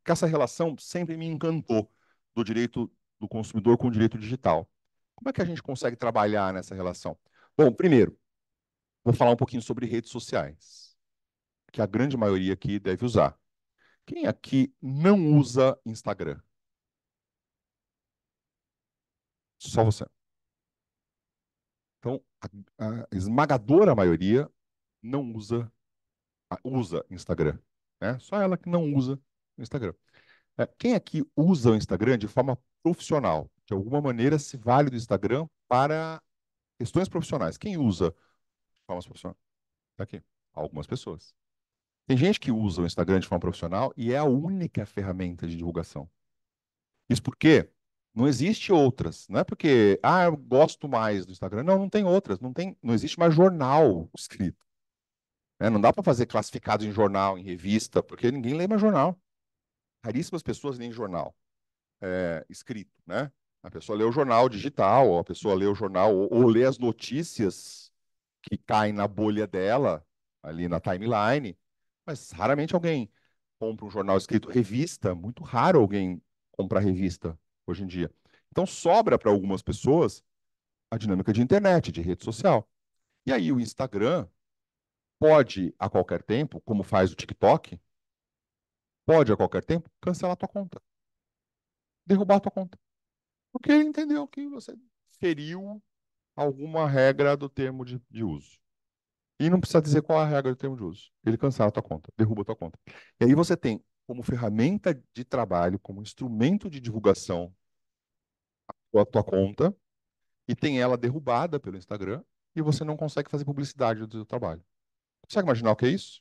Porque essa relação sempre me encantou do direito do consumidor com o direito digital. Como é que a gente consegue trabalhar nessa relação? Bom, primeiro, vou falar um pouquinho sobre redes sociais, que a grande maioria aqui deve usar. Quem aqui não usa Instagram? Só você. Então, a, a esmagadora maioria não usa usa Instagram. Né? Só ela que não usa o Instagram. É, quem aqui usa o Instagram de forma profissional? De alguma maneira se vale do Instagram para questões profissionais. Quem usa de forma profissional? Está aqui. Algumas pessoas. Tem gente que usa o Instagram de forma profissional e é a única ferramenta de divulgação. Isso porque não existe outras. Não é porque, ah, eu gosto mais do Instagram. Não, não tem outras. Não, tem, não existe mais jornal escrito. É, não dá para fazer classificado em jornal, em revista, porque ninguém lê mais jornal. Raríssimas pessoas lêem jornal é, escrito, né? A pessoa lê o jornal digital, ou a pessoa lê o jornal, ou, ou lê as notícias que caem na bolha dela, ali na timeline, mas raramente alguém compra um jornal escrito revista, muito raro alguém comprar revista hoje em dia. Então, sobra para algumas pessoas a dinâmica de internet, de rede social. E aí, o Instagram pode, a qualquer tempo, como faz o TikTok, pode, a qualquer tempo, cancelar a tua conta. Derrubar a tua conta. Porque ele entendeu que você feriu alguma regra do termo de, de uso. E não precisa dizer qual é a regra do termo de uso. Ele cancela a tua conta, derruba a tua conta. E aí você tem como ferramenta de trabalho, como instrumento de divulgação a tua conta e tem ela derrubada pelo Instagram e você não consegue fazer publicidade do seu trabalho. Consegue imaginar o que é isso?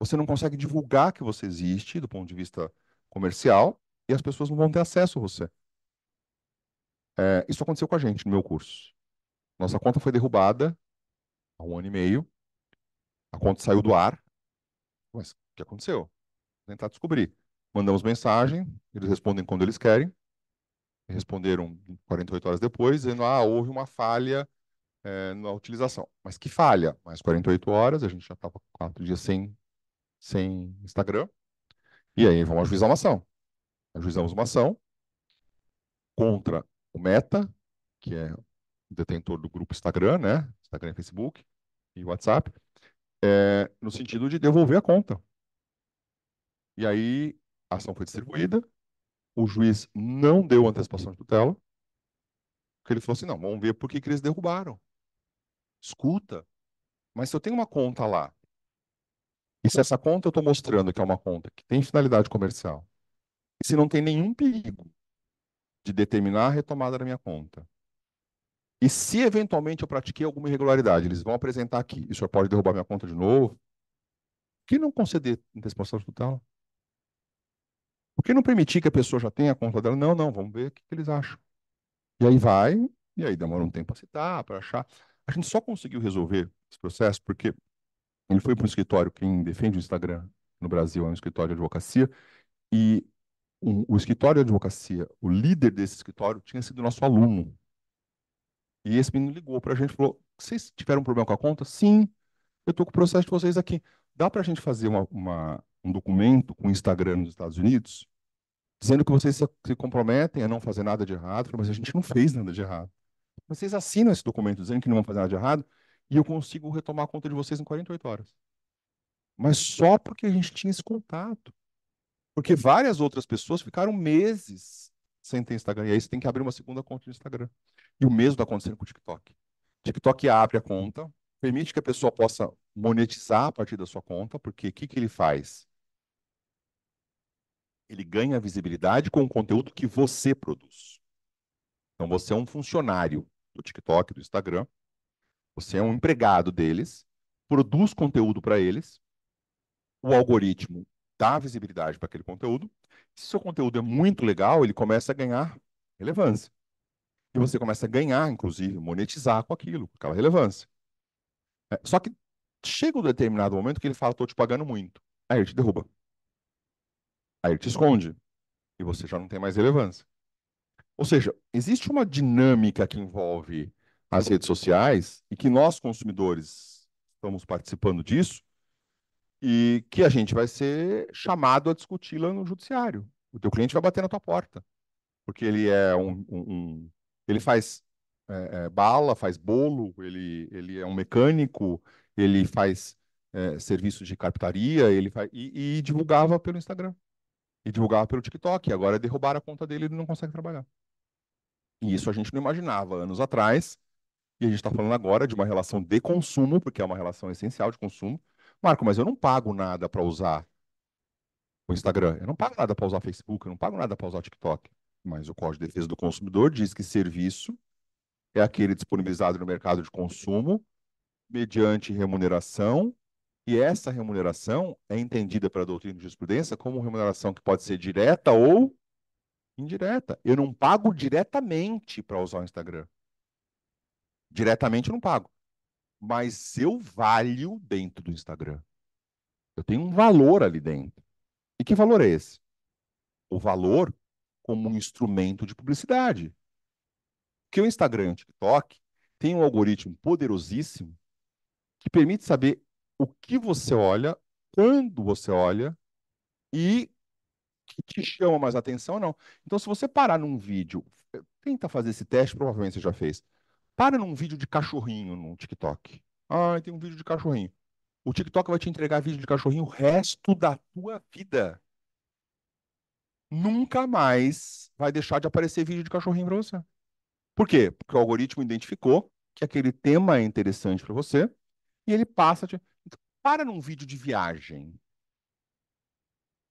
Você não consegue divulgar que você existe do ponto de vista comercial e as pessoas não vão ter acesso a você. É, isso aconteceu com a gente no meu curso. Nossa conta foi derrubada há um ano e meio. A conta saiu do ar. Mas o que aconteceu? tentar descobrir. Mandamos mensagem, eles respondem quando eles querem. Responderam 48 horas depois, dizendo: ah, houve uma falha é, na utilização. Mas que falha? Mais 48 horas, a gente já estava quatro dias sem, sem Instagram. E aí vamos ajuizar uma ação. Ajuizamos uma ação contra o Meta, que é o detentor do grupo Instagram, né? Instagram, Facebook e WhatsApp, é, no sentido de devolver a conta. E aí a ação foi distribuída, o juiz não deu antecipação de tutela, porque ele falou assim, não, vamos ver por que, que eles derrubaram. Escuta, mas se eu tenho uma conta lá, e se essa conta eu estou mostrando que é uma conta que tem finalidade comercial, e se não tem nenhum perigo de determinar a retomada da minha conta, e se eventualmente eu pratiquei alguma irregularidade, eles vão apresentar aqui, o senhor pode derrubar minha conta de novo, que não conceder antecipação de tutela? Por que não permitir que a pessoa já tenha a conta dela? Não, não, vamos ver o que, que eles acham. E aí vai, e aí demora um tempo para citar, para achar. A gente só conseguiu resolver esse processo porque ele foi para um escritório, quem defende o Instagram no Brasil é um escritório de advocacia, e um, o escritório de advocacia, o líder desse escritório, tinha sido nosso aluno. E esse menino ligou para a gente e falou: vocês tiveram um problema com a conta? Sim, eu estou com o processo de vocês aqui. Dá para a gente fazer uma, uma um documento com o Instagram nos Estados Unidos, dizendo que vocês se comprometem a não fazer nada de errado, mas a gente não fez nada de errado. Vocês assinam esse documento dizendo que não vão fazer nada de errado e eu consigo retomar a conta de vocês em 48 horas. Mas só porque a gente tinha esse contato. Porque várias outras pessoas ficaram meses sem ter Instagram. E aí você tem que abrir uma segunda conta no Instagram. E o mesmo está acontecendo com o TikTok. TikTok abre a conta, permite que a pessoa possa monetizar a partir da sua conta, porque o que, que ele faz? ele ganha visibilidade com o conteúdo que você produz. Então, você é um funcionário do TikTok, do Instagram, você é um empregado deles, produz conteúdo para eles, o algoritmo dá visibilidade para aquele conteúdo. Se seu conteúdo é muito legal, ele começa a ganhar relevância. E você começa a ganhar, inclusive, monetizar com aquilo, com aquela relevância. É, só que chega um determinado momento que ele fala, estou te pagando muito. Aí ele te derruba. Aí ele te esconde e você já não tem mais relevância. Ou seja, existe uma dinâmica que envolve as redes sociais e que nós, consumidores, estamos participando disso e que a gente vai ser chamado a discuti-la no judiciário. O teu cliente vai bater na tua porta, porque ele é um, um, um ele faz é, é, bala, faz bolo, ele, ele é um mecânico, ele faz é, serviço de carpintaria, ele faz, e, e divulgava pelo Instagram e divulgava pelo TikTok. Agora derrubaram a conta dele e ele não consegue trabalhar. E isso a gente não imaginava anos atrás. E a gente está falando agora de uma relação de consumo, porque é uma relação essencial de consumo. Marco, mas eu não pago nada para usar o Instagram, eu não pago nada para usar o Facebook, eu não pago nada para usar o TikTok. Mas o Código de Defesa do Consumidor diz que serviço é aquele disponibilizado no mercado de consumo mediante remuneração e essa remuneração é entendida pela doutrina de jurisprudência como remuneração que pode ser direta ou indireta. Eu não pago diretamente para usar o Instagram. Diretamente eu não pago. Mas eu valho dentro do Instagram. Eu tenho um valor ali dentro. E que valor é esse? O valor como um instrumento de publicidade. Porque o Instagram e o TikTok tem um algoritmo poderosíssimo que permite saber o que você olha, quando você olha e que te chama mais atenção ou não. Então, se você parar num vídeo, tenta fazer esse teste, provavelmente você já fez. Para num vídeo de cachorrinho no TikTok. Ah, tem um vídeo de cachorrinho. O TikTok vai te entregar vídeo de cachorrinho o resto da tua vida. Nunca mais vai deixar de aparecer vídeo de cachorrinho para você. Por quê? Porque o algoritmo identificou que aquele tema é interessante para você e ele passa. A te para num vídeo de viagem.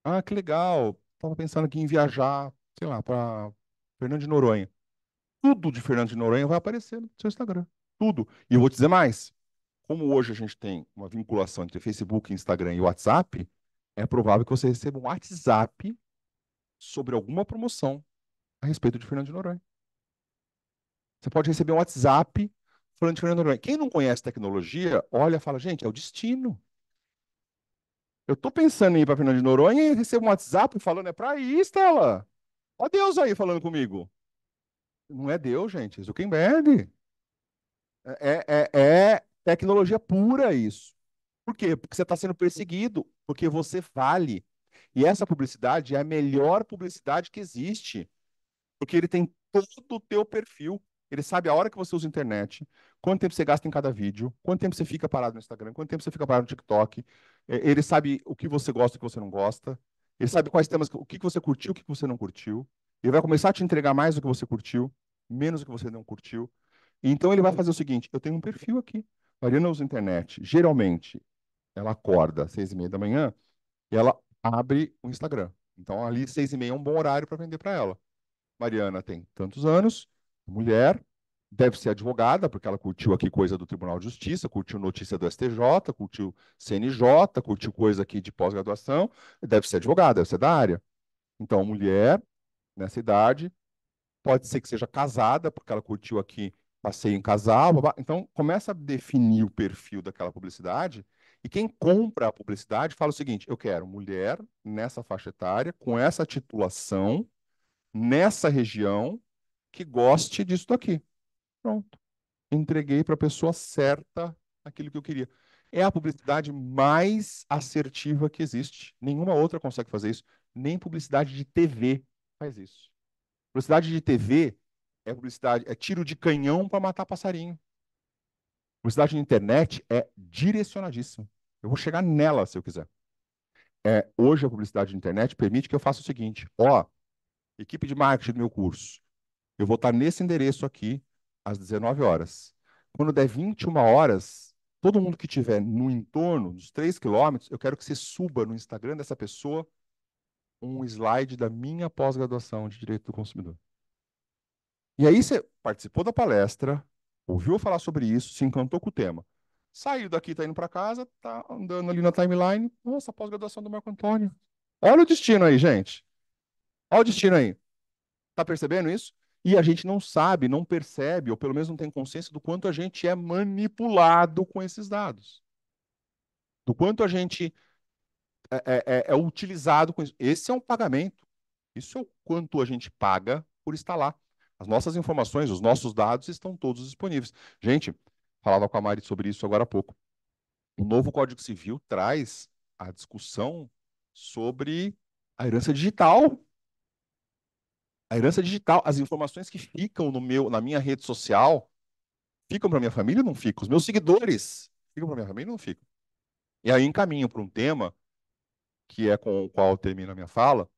Ah, que legal. Estava pensando aqui em viajar, sei lá, para Fernando de Noronha. Tudo de Fernando de Noronha vai aparecer no seu Instagram. Tudo. E eu vou te dizer mais. Como hoje a gente tem uma vinculação entre Facebook, Instagram e WhatsApp, é provável que você receba um WhatsApp sobre alguma promoção a respeito de Fernando de Noronha. Você pode receber um WhatsApp falando de Fernando Noronha. Quem não conhece tecnologia, olha e fala, gente, é o destino. Eu estou pensando em ir para Fernando de Noronha e recebo um WhatsApp falando, é para ir, Estela. Ó Deus aí falando comigo. Não é Deus, gente, é Zuckerberg. É, é, é, é tecnologia pura isso. Por quê? Porque você está sendo perseguido, porque você vale. E essa publicidade é a melhor publicidade que existe, porque ele tem todo o teu perfil. Ele sabe a hora que você usa a internet, quanto tempo você gasta em cada vídeo, quanto tempo você fica parado no Instagram, quanto tempo você fica parado no TikTok. É, ele sabe o que você gosta e o que você não gosta. Ele sabe quais temas, o que você curtiu, o que você não curtiu. Ele vai começar a te entregar mais o que você curtiu, menos o que você não curtiu. Então ele vai fazer o seguinte: eu tenho um perfil aqui. Mariana usa a internet. Geralmente, ela acorda às seis e meia da manhã e ela abre o Instagram. Então ali seis e meia é um bom horário para vender para ela. Mariana tem tantos anos, mulher, deve ser advogada, porque ela curtiu aqui coisa do Tribunal de Justiça, curtiu notícia do STJ, curtiu CNJ, curtiu coisa aqui de pós-graduação, deve ser advogada, deve ser da área. Então, mulher, nessa idade, pode ser que seja casada, porque ela curtiu aqui passeio em casal. Babá. Então, começa a definir o perfil daquela publicidade. E quem compra a publicidade fala o seguinte: eu quero mulher nessa faixa etária, com essa titulação, nessa região, que goste disso aqui, Pronto. Entreguei para a pessoa certa aquilo que eu queria. É a publicidade mais assertiva que existe. Nenhuma outra consegue fazer isso. Nem publicidade de TV faz isso. Publicidade de TV é publicidade, é tiro de canhão para matar passarinho. Publicidade de internet é direcionadíssima. Eu vou chegar nela se eu quiser. É, hoje a publicidade de internet permite que eu faça o seguinte: ó, equipe de marketing do meu curso, eu vou estar nesse endereço aqui às 19 horas. Quando der 21 horas, todo mundo que tiver no entorno dos 3 quilômetros, eu quero que você suba no Instagram dessa pessoa um slide da minha pós-graduação de Direito do Consumidor. E aí você participou da palestra, ouviu falar sobre isso, se encantou com o tema. Saiu daqui, tá indo para casa, tá andando ali na timeline. Nossa, pós-graduação do Marco Antônio. Olha o destino aí, gente. Olha o destino aí. Tá percebendo isso? E a gente não sabe, não percebe, ou pelo menos não tem consciência do quanto a gente é manipulado com esses dados. Do quanto a gente é, é, é, é utilizado com isso. Esse é um pagamento. Isso é o quanto a gente paga por estar lá. As nossas informações, os nossos dados estão todos disponíveis. Gente, falava com a Mari sobre isso agora há pouco. O novo Código Civil traz a discussão sobre a herança digital. A herança digital, as informações que ficam no meu, na minha rede social, ficam para minha família ou não ficam? Os meus seguidores ficam para minha família ou não ficam? E aí encaminho para um tema que é com o qual termino a minha fala,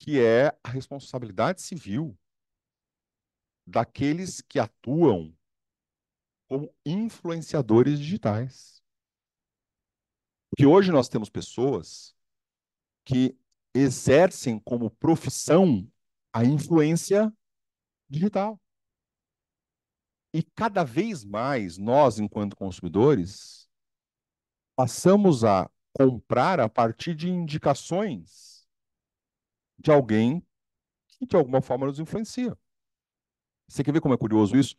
que é a responsabilidade civil daqueles que atuam como influenciadores digitais. Porque hoje nós temos pessoas que exercem como profissão a influência digital. E cada vez mais nós, enquanto consumidores, passamos a comprar a partir de indicações de alguém que de alguma forma nos influencia. Você quer ver como é curioso isso?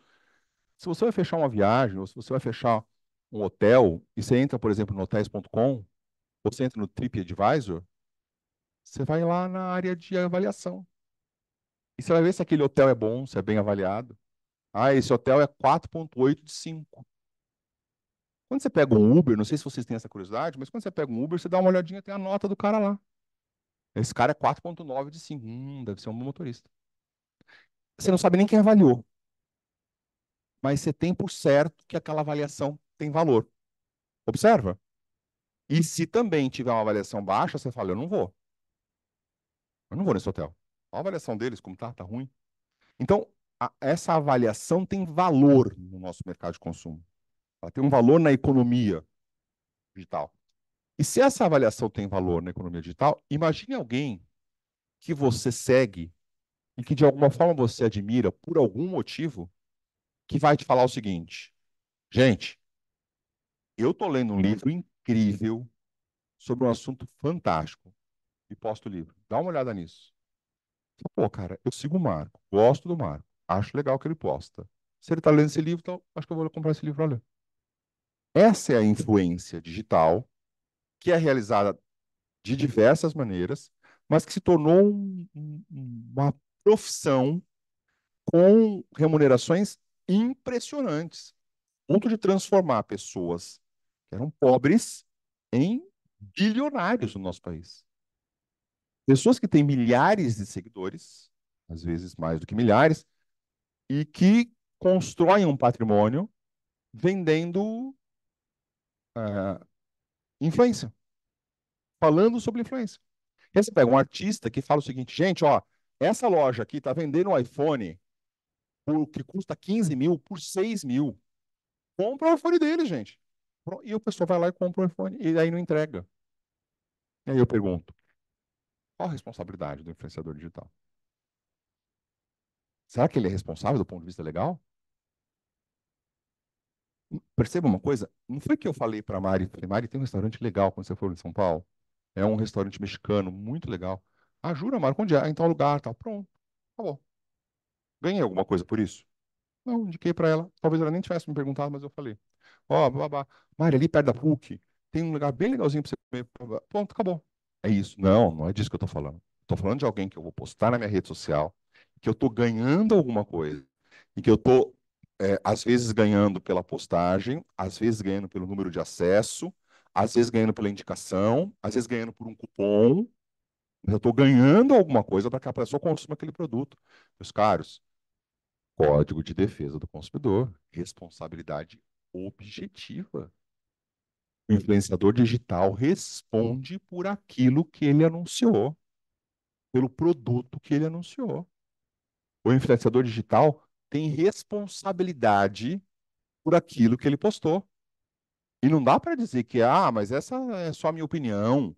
Se você vai fechar uma viagem ou se você vai fechar um hotel e você entra, por exemplo, no hotéis.com, você entra no TripAdvisor, você vai lá na área de avaliação. E você vai ver se aquele hotel é bom, se é bem avaliado. Ah, esse hotel é 4.8 de 5. Quando você pega um Uber, não sei se vocês têm essa curiosidade, mas quando você pega um Uber, você dá uma olhadinha, tem a nota do cara lá. Esse cara é 4.9 de 5. Hum, deve ser um bom motorista. Você não sabe nem quem avaliou. Mas você tem por certo que aquela avaliação tem valor. Observa. E se também tiver uma avaliação baixa, você fala, eu não vou. Eu não vou nesse hotel a avaliação deles, como tá, tá ruim. Então, a, essa avaliação tem valor no nosso mercado de consumo. Ela tem um valor na economia digital. E se essa avaliação tem valor na economia digital, imagine alguém que você segue e que de alguma forma você admira por algum motivo, que vai te falar o seguinte: gente, eu tô lendo um livro incrível sobre um assunto fantástico e posto o livro. Dá uma olhada nisso. Pô, cara, eu sigo o Marco, gosto do Marco, acho legal o que ele posta. Se ele tá lendo esse livro, então acho que eu vou comprar esse livro ali. Essa é a influência digital que é realizada de diversas maneiras, mas que se tornou um, um, uma profissão com remunerações impressionantes, ponto de transformar pessoas que eram pobres em bilionários no nosso país. Pessoas que têm milhares de seguidores, às vezes mais do que milhares, e que constroem um patrimônio vendendo uh, influência, falando sobre influência. E aí você pega um artista que fala o seguinte, gente, ó, essa loja aqui está vendendo um iPhone por, que custa 15 mil por 6 mil. Compra o iPhone dele, gente. E o pessoal vai lá e compra o iPhone e aí não entrega. E aí eu pergunto, qual a responsabilidade do influenciador digital? Será que ele é responsável do ponto de vista legal? Perceba uma coisa, não foi que eu falei para a Mari, falei, Mari, tem um restaurante legal quando você for em São Paulo. É um restaurante mexicano muito legal. Ah, jura, Mari, onde é? Em tal lugar, tal. Pronto, acabou. Ganhei alguma coisa por isso? Não, indiquei para ela. Talvez ela nem tivesse me perguntado, mas eu falei. Ó, oh, babá, Mari, ali perto da PUC, tem um lugar bem legalzinho para você comer. Pronto, acabou. É isso. Não, não é disso que eu estou falando. Estou falando de alguém que eu vou postar na minha rede social, que eu estou ganhando alguma coisa, e que eu estou, é, às vezes, ganhando pela postagem, às vezes, ganhando pelo número de acesso, às vezes, ganhando pela indicação, às vezes, ganhando por um cupom. eu estou ganhando alguma coisa para que a pessoa consuma aquele produto. Meus caros, Código de Defesa do Consumidor, responsabilidade objetiva. O influenciador digital responde por aquilo que ele anunciou, pelo produto que ele anunciou. O influenciador digital tem responsabilidade por aquilo que ele postou. E não dá para dizer que, ah, mas essa é só a minha opinião.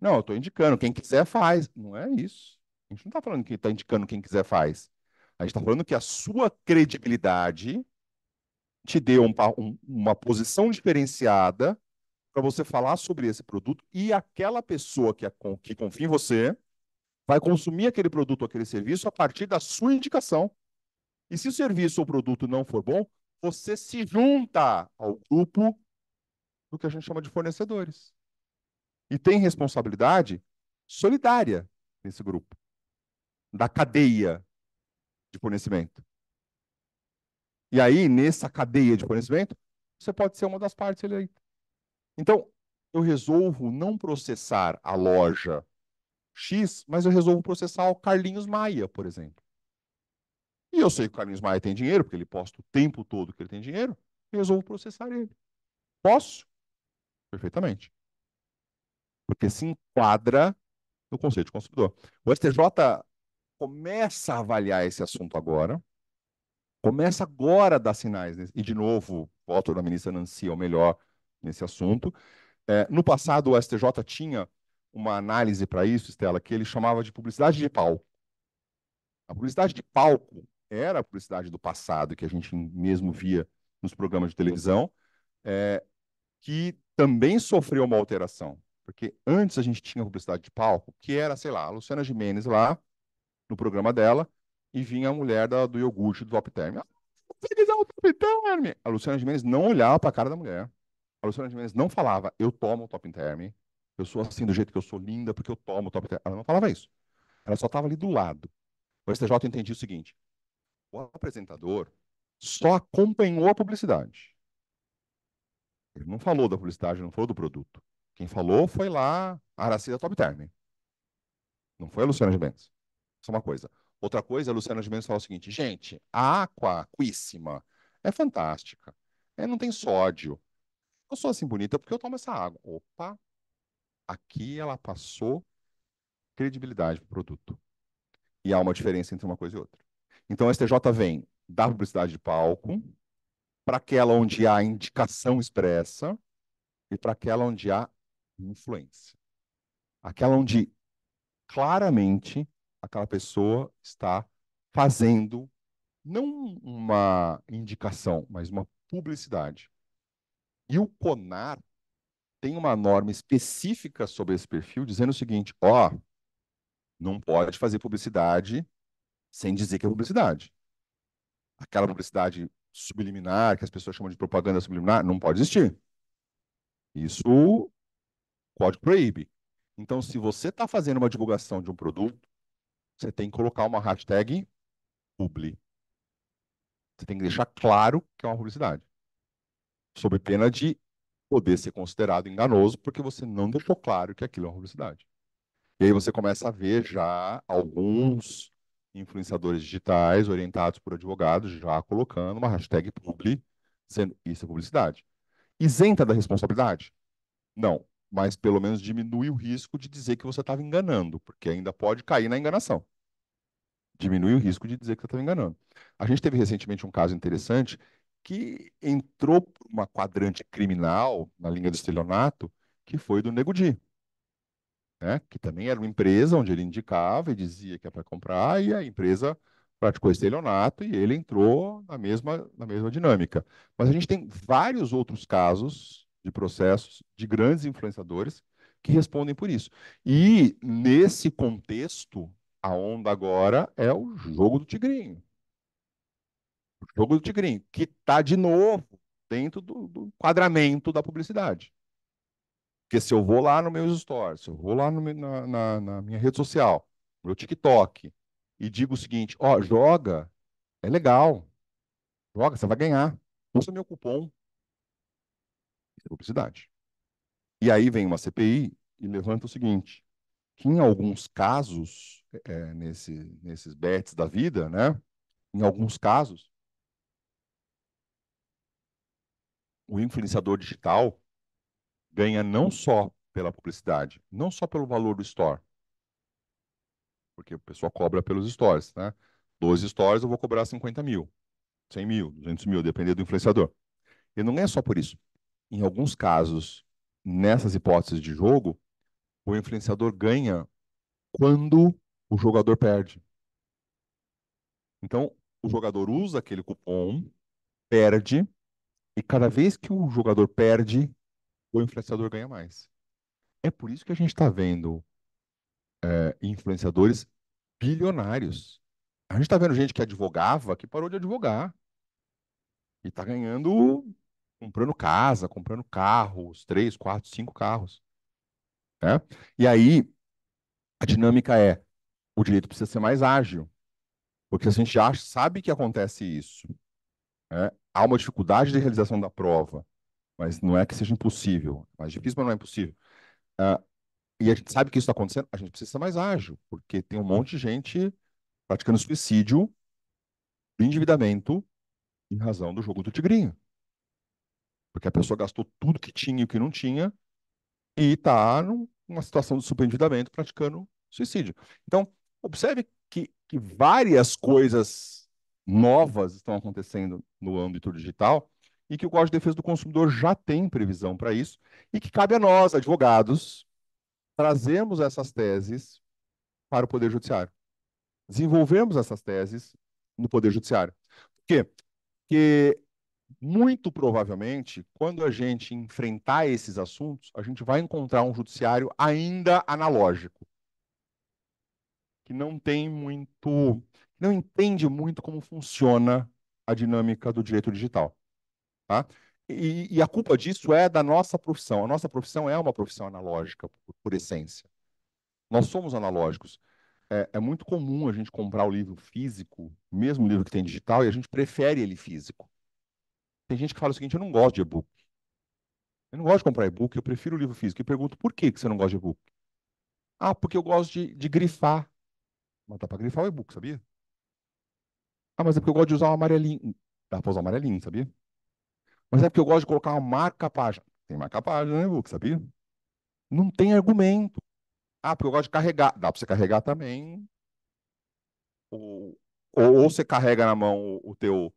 Não, eu estou indicando, quem quiser faz. Não é isso. A gente não está falando que está indicando quem quiser faz. A gente está falando que a sua credibilidade te deu um, um, uma posição diferenciada para você falar sobre esse produto e aquela pessoa que, que confia em você vai consumir aquele produto ou aquele serviço a partir da sua indicação. E se o serviço ou produto não for bom, você se junta ao grupo do que a gente chama de fornecedores. E tem responsabilidade solidária nesse grupo, da cadeia de fornecimento. E aí, nessa cadeia de fornecimento, você pode ser uma das partes eleita. Então, eu resolvo não processar a loja X, mas eu resolvo processar o Carlinhos Maia, por exemplo. E eu sei que o Carlinhos Maia tem dinheiro, porque ele posta o tempo todo que ele tem dinheiro, resolvo processar ele. Posso? Perfeitamente. Porque se enquadra no conceito de consumidor. O STJ começa a avaliar esse assunto agora, começa agora a dar sinais, e de novo, voto da ministra Nancy ou melhor nesse assunto. É, no passado, o STJ tinha uma análise para isso, Estela, que ele chamava de publicidade de palco. A publicidade de palco era a publicidade do passado, que a gente mesmo via nos programas de televisão, é, que também sofreu uma alteração. Porque antes a gente tinha publicidade de palco, que era, sei lá, a Luciana Gimenez lá, no programa dela, e vinha a mulher da, do iogurte do Top você ah, A Luciana Gimenez não olhava para a cara da mulher. A Luciana Gimenez não falava, eu tomo o top term, eu sou assim do jeito que eu sou linda porque eu tomo o top term. Ela não falava isso. Ela só estava ali do lado. O STJ entendia o seguinte: o apresentador só acompanhou a publicidade. Ele não falou da publicidade, não falou do produto. Quem falou foi lá a Aracida Top Term. Não foi a Luciana Gimenez. Isso é uma coisa. Outra coisa, a Luciana Gimenez fala o seguinte: gente, a água aquíssima é fantástica. É, não tem sódio, eu sou assim bonita é porque eu tomo essa água. Opa, aqui ela passou credibilidade para o produto. E há uma diferença entre uma coisa e outra. Então, a STJ vem da publicidade de palco, para aquela onde há indicação expressa e para aquela onde há influência. Aquela onde claramente aquela pessoa está fazendo não uma indicação, mas uma publicidade e o CONAR tem uma norma específica sobre esse perfil dizendo o seguinte: ó, não pode fazer publicidade sem dizer que é publicidade. Aquela publicidade subliminar, que as pessoas chamam de propaganda subliminar, não pode existir. Isso o código proíbe. Então, se você está fazendo uma divulgação de um produto, você tem que colocar uma hashtag publi. Você tem que deixar claro que é uma publicidade sob pena de poder ser considerado enganoso, porque você não deixou claro que aquilo é uma publicidade. E aí você começa a ver já alguns influenciadores digitais orientados por advogados já colocando uma hashtag publi, sendo isso é publicidade. Isenta da responsabilidade? Não, mas pelo menos diminui o risco de dizer que você estava enganando, porque ainda pode cair na enganação. Diminui o risco de dizer que você estava enganando. A gente teve recentemente um caso interessante que entrou uma quadrante criminal na linha do estelionato, que foi do Nego Di, né? que também era uma empresa onde ele indicava e dizia que é para comprar, e a empresa praticou estelionato e ele entrou na mesma, na mesma dinâmica. Mas a gente tem vários outros casos de processos de grandes influenciadores que respondem por isso. E nesse contexto, a onda agora é o jogo do tigrinho jogo do Tigrinho, que está de novo dentro do, do enquadramento da publicidade. Porque se eu vou lá no meus stories, se eu vou lá no, na, na, na, minha rede social, no meu TikTok, e digo o seguinte, ó, joga, é legal. Joga, você vai ganhar. Usa meu cupom. Isso é publicidade. E aí vem uma CPI e levanta o seguinte, que em alguns casos, é, é, nesse, nesses bets da vida, né? Em alguns casos, o influenciador digital ganha não só pela publicidade, não só pelo valor do store, porque o pessoal cobra pelos stories, né? 12 stories eu vou cobrar 50 mil, 100 mil, 200 mil, dependendo do influenciador. Ele não ganha é só por isso. Em alguns casos, nessas hipóteses de jogo, o influenciador ganha quando o jogador perde. Então, o jogador usa aquele cupom, perde, e cada vez que o jogador perde, o influenciador ganha mais. É por isso que a gente está vendo é, influenciadores bilionários. A gente está vendo gente que advogava, que parou de advogar. E está ganhando, comprando casa, comprando carros, três, quatro, cinco carros. Né? E aí, a dinâmica é, o direito precisa ser mais ágil. Porque a gente já sabe que acontece isso. Né? há uma dificuldade de realização da prova, mas não é que seja impossível. É difícil, mas não é impossível. Uh, e a gente sabe que isso está acontecendo, a gente precisa ser mais ágil, porque tem um monte de gente praticando suicídio, endividamento, em razão do jogo do tigrinho. Porque a pessoa gastou tudo que tinha e o que não tinha, e está numa situação de superendividamento praticando suicídio. Então, observe que, que várias coisas novas estão acontecendo no âmbito digital e que o Código de Defesa do Consumidor já tem previsão para isso e que cabe a nós, advogados, trazermos essas teses para o Poder Judiciário. Desenvolvemos essas teses no Poder Judiciário. Por quê? Porque, muito provavelmente, quando a gente enfrentar esses assuntos, a gente vai encontrar um judiciário ainda analógico, que não tem muito não entende muito como funciona a dinâmica do direito digital. Tá? E, e, a culpa disso é da nossa profissão. A nossa profissão é uma profissão analógica, por, por essência. Nós somos analógicos. É, é, muito comum a gente comprar o livro físico, mesmo o livro que tem digital, e a gente prefere ele físico. Tem gente que fala o seguinte: eu não gosto de e-book. Eu não gosto de comprar e-book, eu prefiro o livro físico. E pergunto: por que, que você não gosta de e-book? Ah, porque eu gosto de, de grifar. Mas dá para grifar o e-book, sabia? Ah, mas é porque eu gosto de usar um amarelinho. Dá para usar um amarelinho, sabia? Mas é porque eu gosto de colocar uma marca-página. Tem marca-página, né, Luke? Sabia? Não tem argumento. Ah, porque eu gosto de carregar. Dá para você carregar também. Ou, ou, você carrega na mão o teu,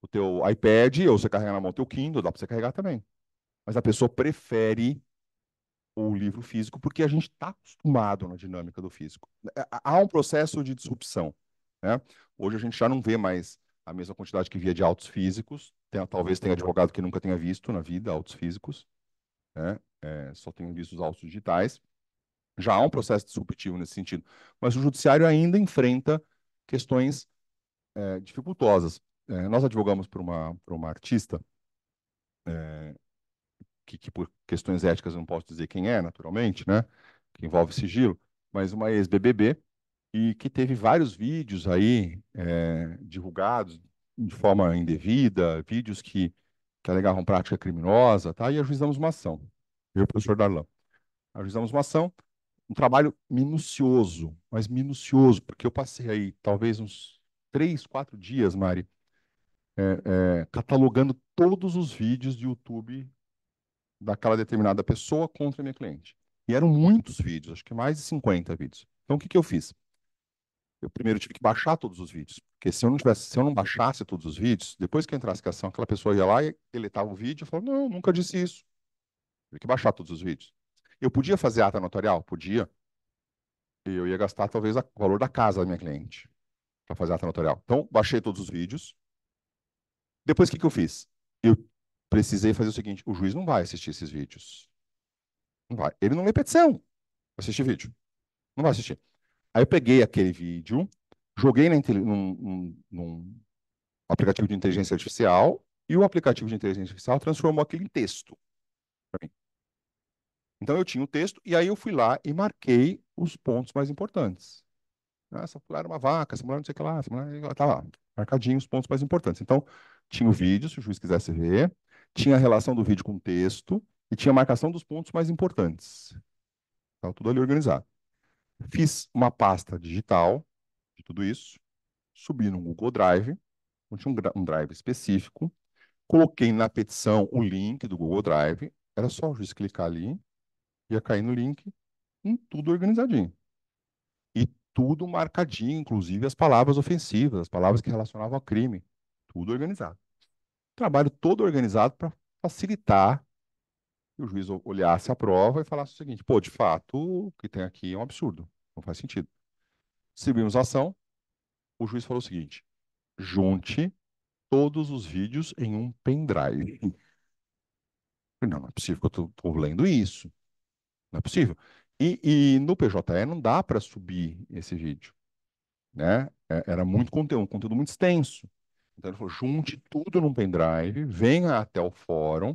o teu iPad, ou você carrega na mão o teu Kindle, dá para você carregar também. Mas a pessoa prefere o livro físico porque a gente está acostumado na dinâmica do físico. É, há um processo de disrupção. Né? Hoje a gente já não vê mais a mesma quantidade que via de autos físicos. Tem, talvez tenha advogado que nunca tenha visto na vida autos físicos. Né? É, só tenha visto os autos digitais. Já há um processo disruptivo nesse sentido. Mas o judiciário ainda enfrenta questões é, dificultosas. É, nós advogamos para uma, por uma artista, é, que, que por questões éticas eu não posso dizer quem é, naturalmente, né? que envolve sigilo, mas uma ex-BBB, e que teve vários vídeos aí é, divulgados de forma indevida, vídeos que, que alegavam prática criminosa, tá? E ajuizamos uma ação. Eu e o professor Darlan. Ajuizamos uma ação, um trabalho minucioso, mas minucioso, porque eu passei aí talvez uns três, quatro dias, Mari, é, é, catalogando todos os vídeos de YouTube daquela determinada pessoa contra a minha cliente. E eram muitos vídeos, acho que mais de 50 vídeos. Então, o que, que eu fiz? eu primeiro tive que baixar todos os vídeos. Porque se eu não tivesse, se eu não baixasse todos os vídeos, depois que entrasse a ação, aquela pessoa ia lá e deletava o vídeo e falava, não, nunca disse isso. Tive que baixar todos os vídeos. Eu podia fazer ata notarial? Podia. E eu ia gastar talvez o valor da casa da minha cliente para fazer ata notarial. Então, baixei todos os vídeos. Depois, o que, que eu fiz? Eu precisei fazer o seguinte, o juiz não vai assistir esses vídeos. Não vai. Ele não lê petição. Vai assistir vídeo. Não vai assistir. Aí eu peguei aquele vídeo, joguei na, num, num, num aplicativo de inteligência artificial e o aplicativo de inteligência artificial transformou aquele em texto. Então eu tinha o texto e aí eu fui lá e marquei os pontos mais importantes. Ah, essa mulher era uma vaca, essa mulher não sei o que lá, essa mulher tá lá, marcadinho os pontos mais importantes. Então tinha o vídeo, se o juiz quisesse ver, tinha a relação do vídeo com o texto e tinha a marcação dos pontos mais importantes. Estava tudo ali organizado. Fiz uma pasta digital de tudo isso, subi no Google Drive, tinha um drive específico, coloquei na petição o link do Google Drive, era só o juiz clicar ali, ia cair no link, em tudo organizadinho. E tudo marcadinho, inclusive as palavras ofensivas, as palavras que relacionavam ao crime, tudo organizado. Trabalho todo organizado para facilitar e o juiz olhasse a prova e falasse o seguinte: pô, de fato, o que tem aqui é um absurdo, não faz sentido. subimos a ação, o juiz falou o seguinte: junte todos os vídeos em um pendrive. Não, não é possível que eu estou lendo isso. Não é possível. E, e no PJE não dá para subir esse vídeo. Né? É, era muito conteúdo, um conteúdo muito extenso. Então ele falou: junte tudo num pendrive, venha até o fórum,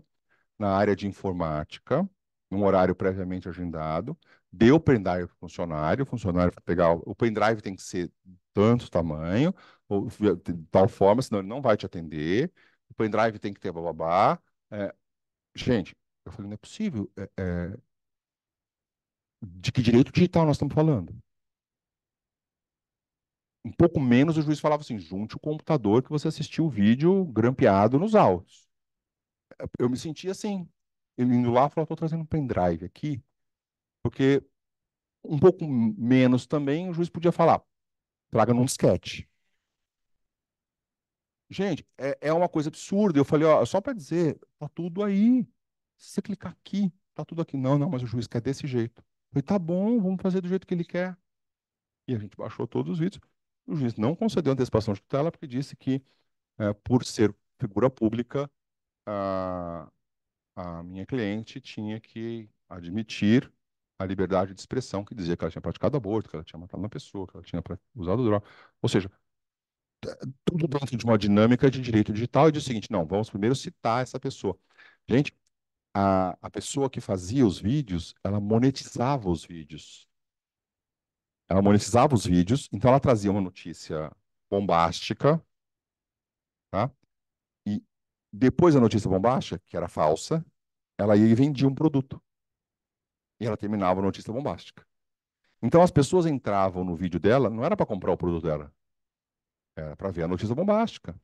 na área de informática, num horário previamente agendado, deu o pendrive para o funcionário, o funcionário vai pegar, o pendrive tem que ser tanto tamanho, ou de tal forma, senão ele não vai te atender, o pendrive tem que ter bababá. É, gente, eu falei, não é possível. É, é, de que direito digital nós estamos falando? Um pouco menos o juiz falava assim, junte o computador que você assistiu o vídeo grampeado nos autos eu me senti assim. indo lá, falava, estou trazendo um pendrive aqui, porque um pouco menos também o juiz podia falar, traga num disquete. Gente, é, é uma coisa absurda. Eu falei, ó, só para dizer, tá tudo aí. Se você clicar aqui, tá tudo aqui. Não, não, mas o juiz quer desse jeito. Eu falei, tá bom, vamos fazer do jeito que ele quer. E a gente baixou todos os vídeos. O juiz não concedeu antecipação de tutela porque disse que, é, por ser figura pública, a, a minha cliente tinha que admitir a liberdade de expressão que dizia que ela tinha praticado aborto, que ela tinha matado uma pessoa, que ela tinha usado droga. Ou seja, tudo dentro de uma dinâmica de direito digital e de o seguinte, não, vamos primeiro citar essa pessoa. Gente, a, a pessoa que fazia os vídeos, ela monetizava os vídeos. Ela monetizava os vídeos, então ela trazia uma notícia bombástica, tá? Depois da notícia bombástica, que era falsa, ela ia e vendia um produto. E ela terminava a notícia bombástica. Então as pessoas entravam no vídeo dela, não era para comprar o produto dela, era para ver a notícia bombástica.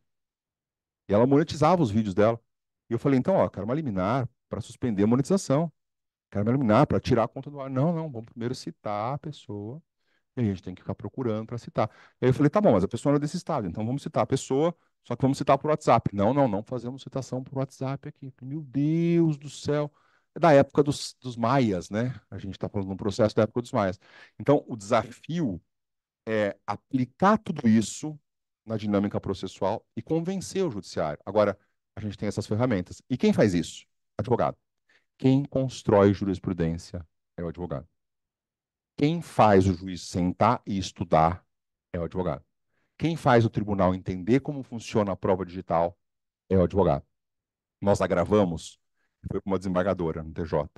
E ela monetizava os vídeos dela. E eu falei, então, ó, quero uma liminar para suspender a monetização. Quero uma liminar para tirar a conta do ar. Não, não, vamos primeiro citar a pessoa. E a gente tem que ficar procurando para citar. E aí eu falei, tá bom, mas a pessoa não é desse estado, então vamos citar a pessoa só que vamos citar por WhatsApp. Não, não, não fazemos citação por WhatsApp aqui. Meu Deus do céu. É da época dos, dos maias, né? A gente está falando de um processo da época dos maias. Então, o desafio é aplicar tudo isso na dinâmica processual e convencer o judiciário. Agora, a gente tem essas ferramentas. E quem faz isso? Advogado. Quem constrói jurisprudência é o advogado. Quem faz o juiz sentar e estudar é o advogado. Quem faz o tribunal entender como funciona a prova digital é o advogado. Nós agravamos, foi para uma desembargadora no TJ,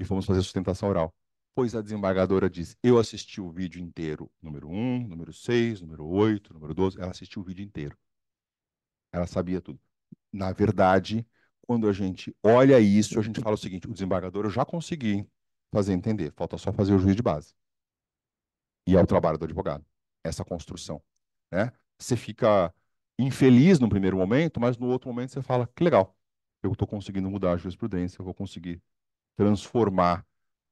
e fomos fazer sustentação oral. Pois a desembargadora diz: Eu assisti o vídeo inteiro, número 1, número 6, número 8, número 12. Ela assistiu o vídeo inteiro. Ela sabia tudo. Na verdade, quando a gente olha isso, a gente fala o seguinte: o desembargador eu já consegui fazer entender, falta só fazer o juiz de base. E é o trabalho do advogado, essa construção. Né? Você fica infeliz no primeiro momento, mas no outro momento você fala: que legal, eu estou conseguindo mudar a jurisprudência, eu vou conseguir transformar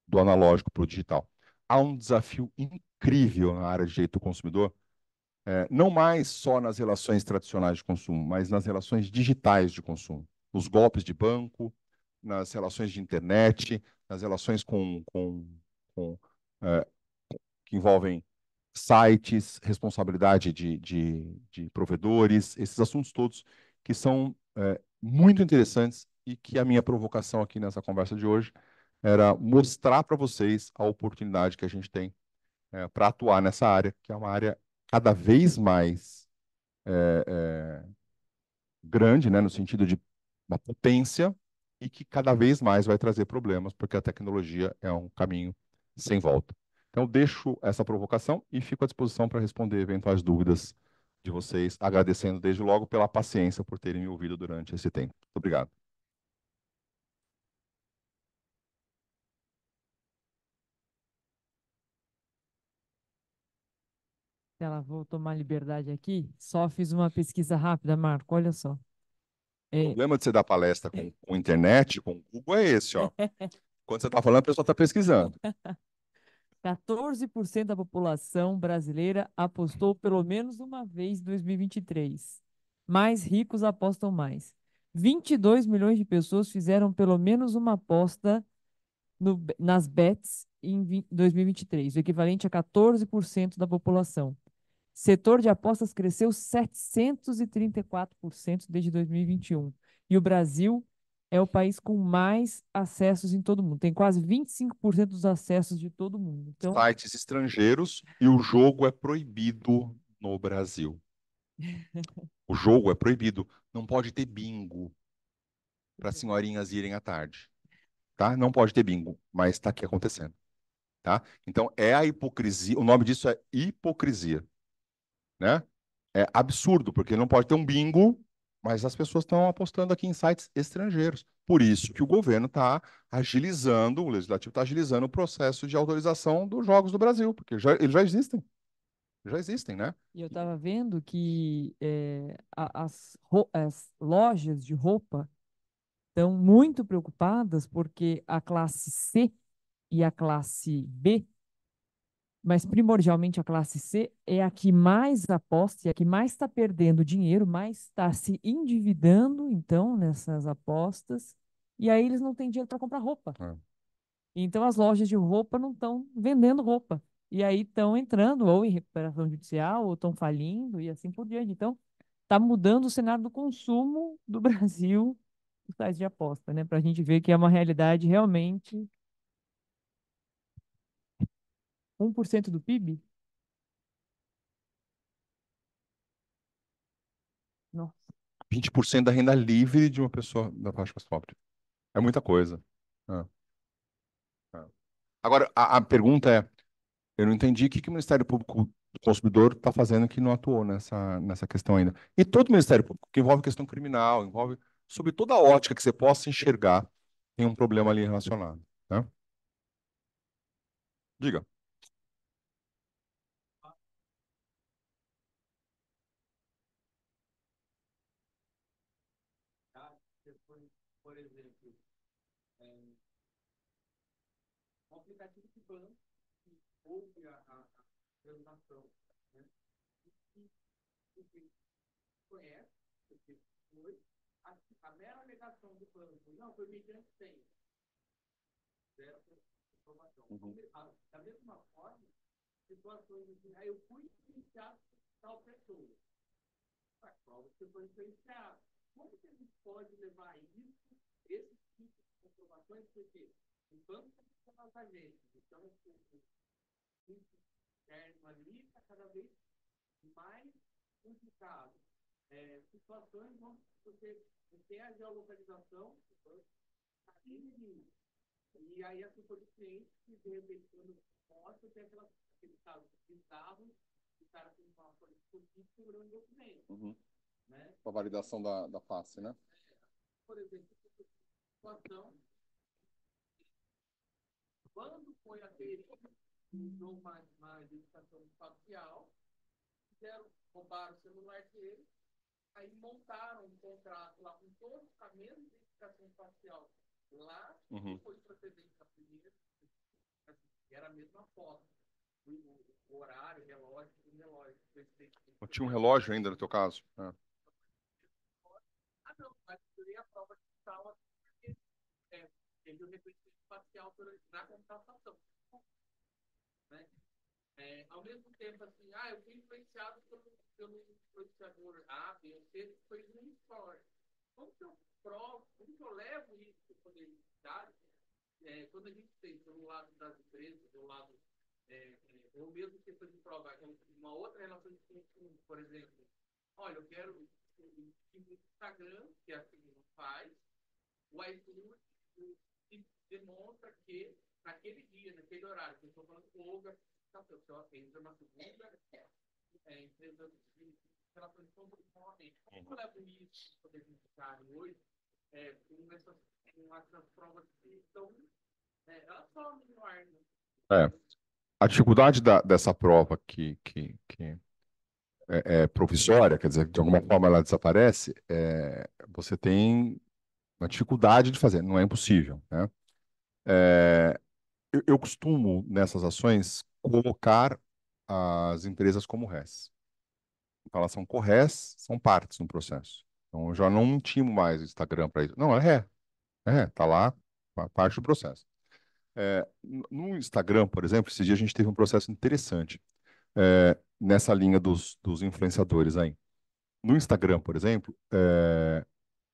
do analógico para o digital. Há um desafio incrível na área de direito do consumidor, é, não mais só nas relações tradicionais de consumo, mas nas relações digitais de consumo, nos golpes de banco, nas relações de internet, nas relações com, com, com é, que envolvem sites, responsabilidade de, de, de provedores, esses assuntos todos que são é, muito interessantes e que a minha provocação aqui nessa conversa de hoje era mostrar para vocês a oportunidade que a gente tem é, para atuar nessa área, que é uma área cada vez mais é, é, grande, né, no sentido de uma potência, e que cada vez mais vai trazer problemas, porque a tecnologia é um caminho sem volta. Então, deixo essa provocação e fico à disposição para responder eventuais dúvidas de vocês, agradecendo desde logo pela paciência por terem me ouvido durante esse tempo. Muito obrigado. Ela vou tomar liberdade aqui. Só fiz uma pesquisa rápida, Marco. Olha só. O é. problema de você dar palestra com, é. com internet, com o Google, é esse, ó. Quando você está falando, a pessoa está pesquisando. 14% da população brasileira apostou pelo menos uma vez em 2023. Mais ricos apostam mais. 22 milhões de pessoas fizeram pelo menos uma aposta no, nas bets em 2023, o equivalente a 14% da população. Setor de apostas cresceu 734% desde 2021 e o Brasil é o país com mais acessos em todo mundo. Tem quase 25% dos acessos de todo mundo. Então... Sites estrangeiros e o jogo é proibido no Brasil. o jogo é proibido. Não pode ter bingo para as senhorinhas irem à tarde. Tá? Não pode ter bingo, mas está aqui acontecendo. Tá? Então é a hipocrisia. O nome disso é hipocrisia. Né? É absurdo, porque não pode ter um bingo mas as pessoas estão apostando aqui em sites estrangeiros. Por isso que o governo está agilizando, o legislativo está agilizando o processo de autorização dos jogos do Brasil, porque já, eles já existem. Já existem, né? E eu estava vendo que é, as, as lojas de roupa estão muito preocupadas porque a classe C e a classe B mas primordialmente a classe C é a que mais aposta e a que mais está perdendo dinheiro, mais está se endividando, então, nessas apostas, e aí eles não têm dinheiro para comprar roupa. É. Então as lojas de roupa não estão vendendo roupa. E aí estão entrando ou em recuperação judicial, ou estão falindo e assim por diante. Então, está mudando o cenário do consumo do Brasil, os tais de aposta, né? Para a gente ver que é uma realidade realmente 1% do PIB? Nossa. 20% da renda livre de uma pessoa da faixa mais pobre. É muita coisa. É. É. Agora, a, a, pergunta é: eu não entendi o que, que o Ministério Público do Consumidor está fazendo que não atuou nessa, nessa questão ainda. E todo o Ministério Público, que envolve questão criminal, envolve. sob toda a ótica que você possa enxergar, tem um problema ali relacionado. Né? Diga. transação. Né? E que conhece, porque foi, a, a mera alegação do banco, não, foi mediante senha. Zero informação. Uhum. da mesma forma, situações assim, aí eu fui influenciado por tal pessoa. A prova que foi influenciado. Como que a gente pode levar isso, esse tipo de comprovações, porque o banco está com a gente, então, assim, interno ali está cada vez mais complicado. É, situações onde você, você tem a geolocalização, e aí a pessoa de cliente, que de repente, quando mostra, tem aquela, aquele caso bizarro, o cara tem uma folha de positivo segurando o documento. Uhum. Né? Para validação da, da face, né? É, por exemplo, situação, quando foi aderida não mais, mais educação espacial, fizeram, roubaram o celular dele, aí montaram um contrato lá com todos os caminhos de educação espacial. Lá uhum. foi procedente a primeira, assim, era a mesma foto. O, horário, o relógio, o relógio. Não tinha um relógio ainda no teu caso? É. Ah, não, mas eu dei a prova de sala porque é, teve o reconhecimento espacial na computação. Né? É, ao mesmo tempo, assim, ah, eu fui influenciado pelo, pelo influenciador A, B, C, foi muito forte. Como que eu provo, como que eu levo isso quando a dá, é, quando a gente tem pelo lado das empresas, pelo lado é, é, eu mesmo questão de prova uma outra relação de consumo, por exemplo, olha, eu quero o Instagram, que é assim, faz, o iFood demonstra que naquele dia, naquele horário, que eu estou falando com o Olga, essa tá, pessoa entra na segunda, é, empresa de relações novamente. Como eu levo isso para o judiciário hoje, é, com, essas, com essas provas que estão, é, elas somem no ar, né? É. A dificuldade da, dessa prova que, que, que é, é, provisória, quer dizer, de alguma forma ela desaparece, é, você tem uma dificuldade de fazer, não é impossível, né? É, eu, eu costumo, nessas ações, colocar as empresas como réis. Então, elas são corres, são partes no processo. Então, eu já não intimo mais o Instagram para isso. Não, é ré. É está lá, parte do processo. É, no Instagram, por exemplo, esse dia a gente teve um processo interessante é, nessa linha dos, dos, influenciadores aí. No Instagram, por exemplo, é,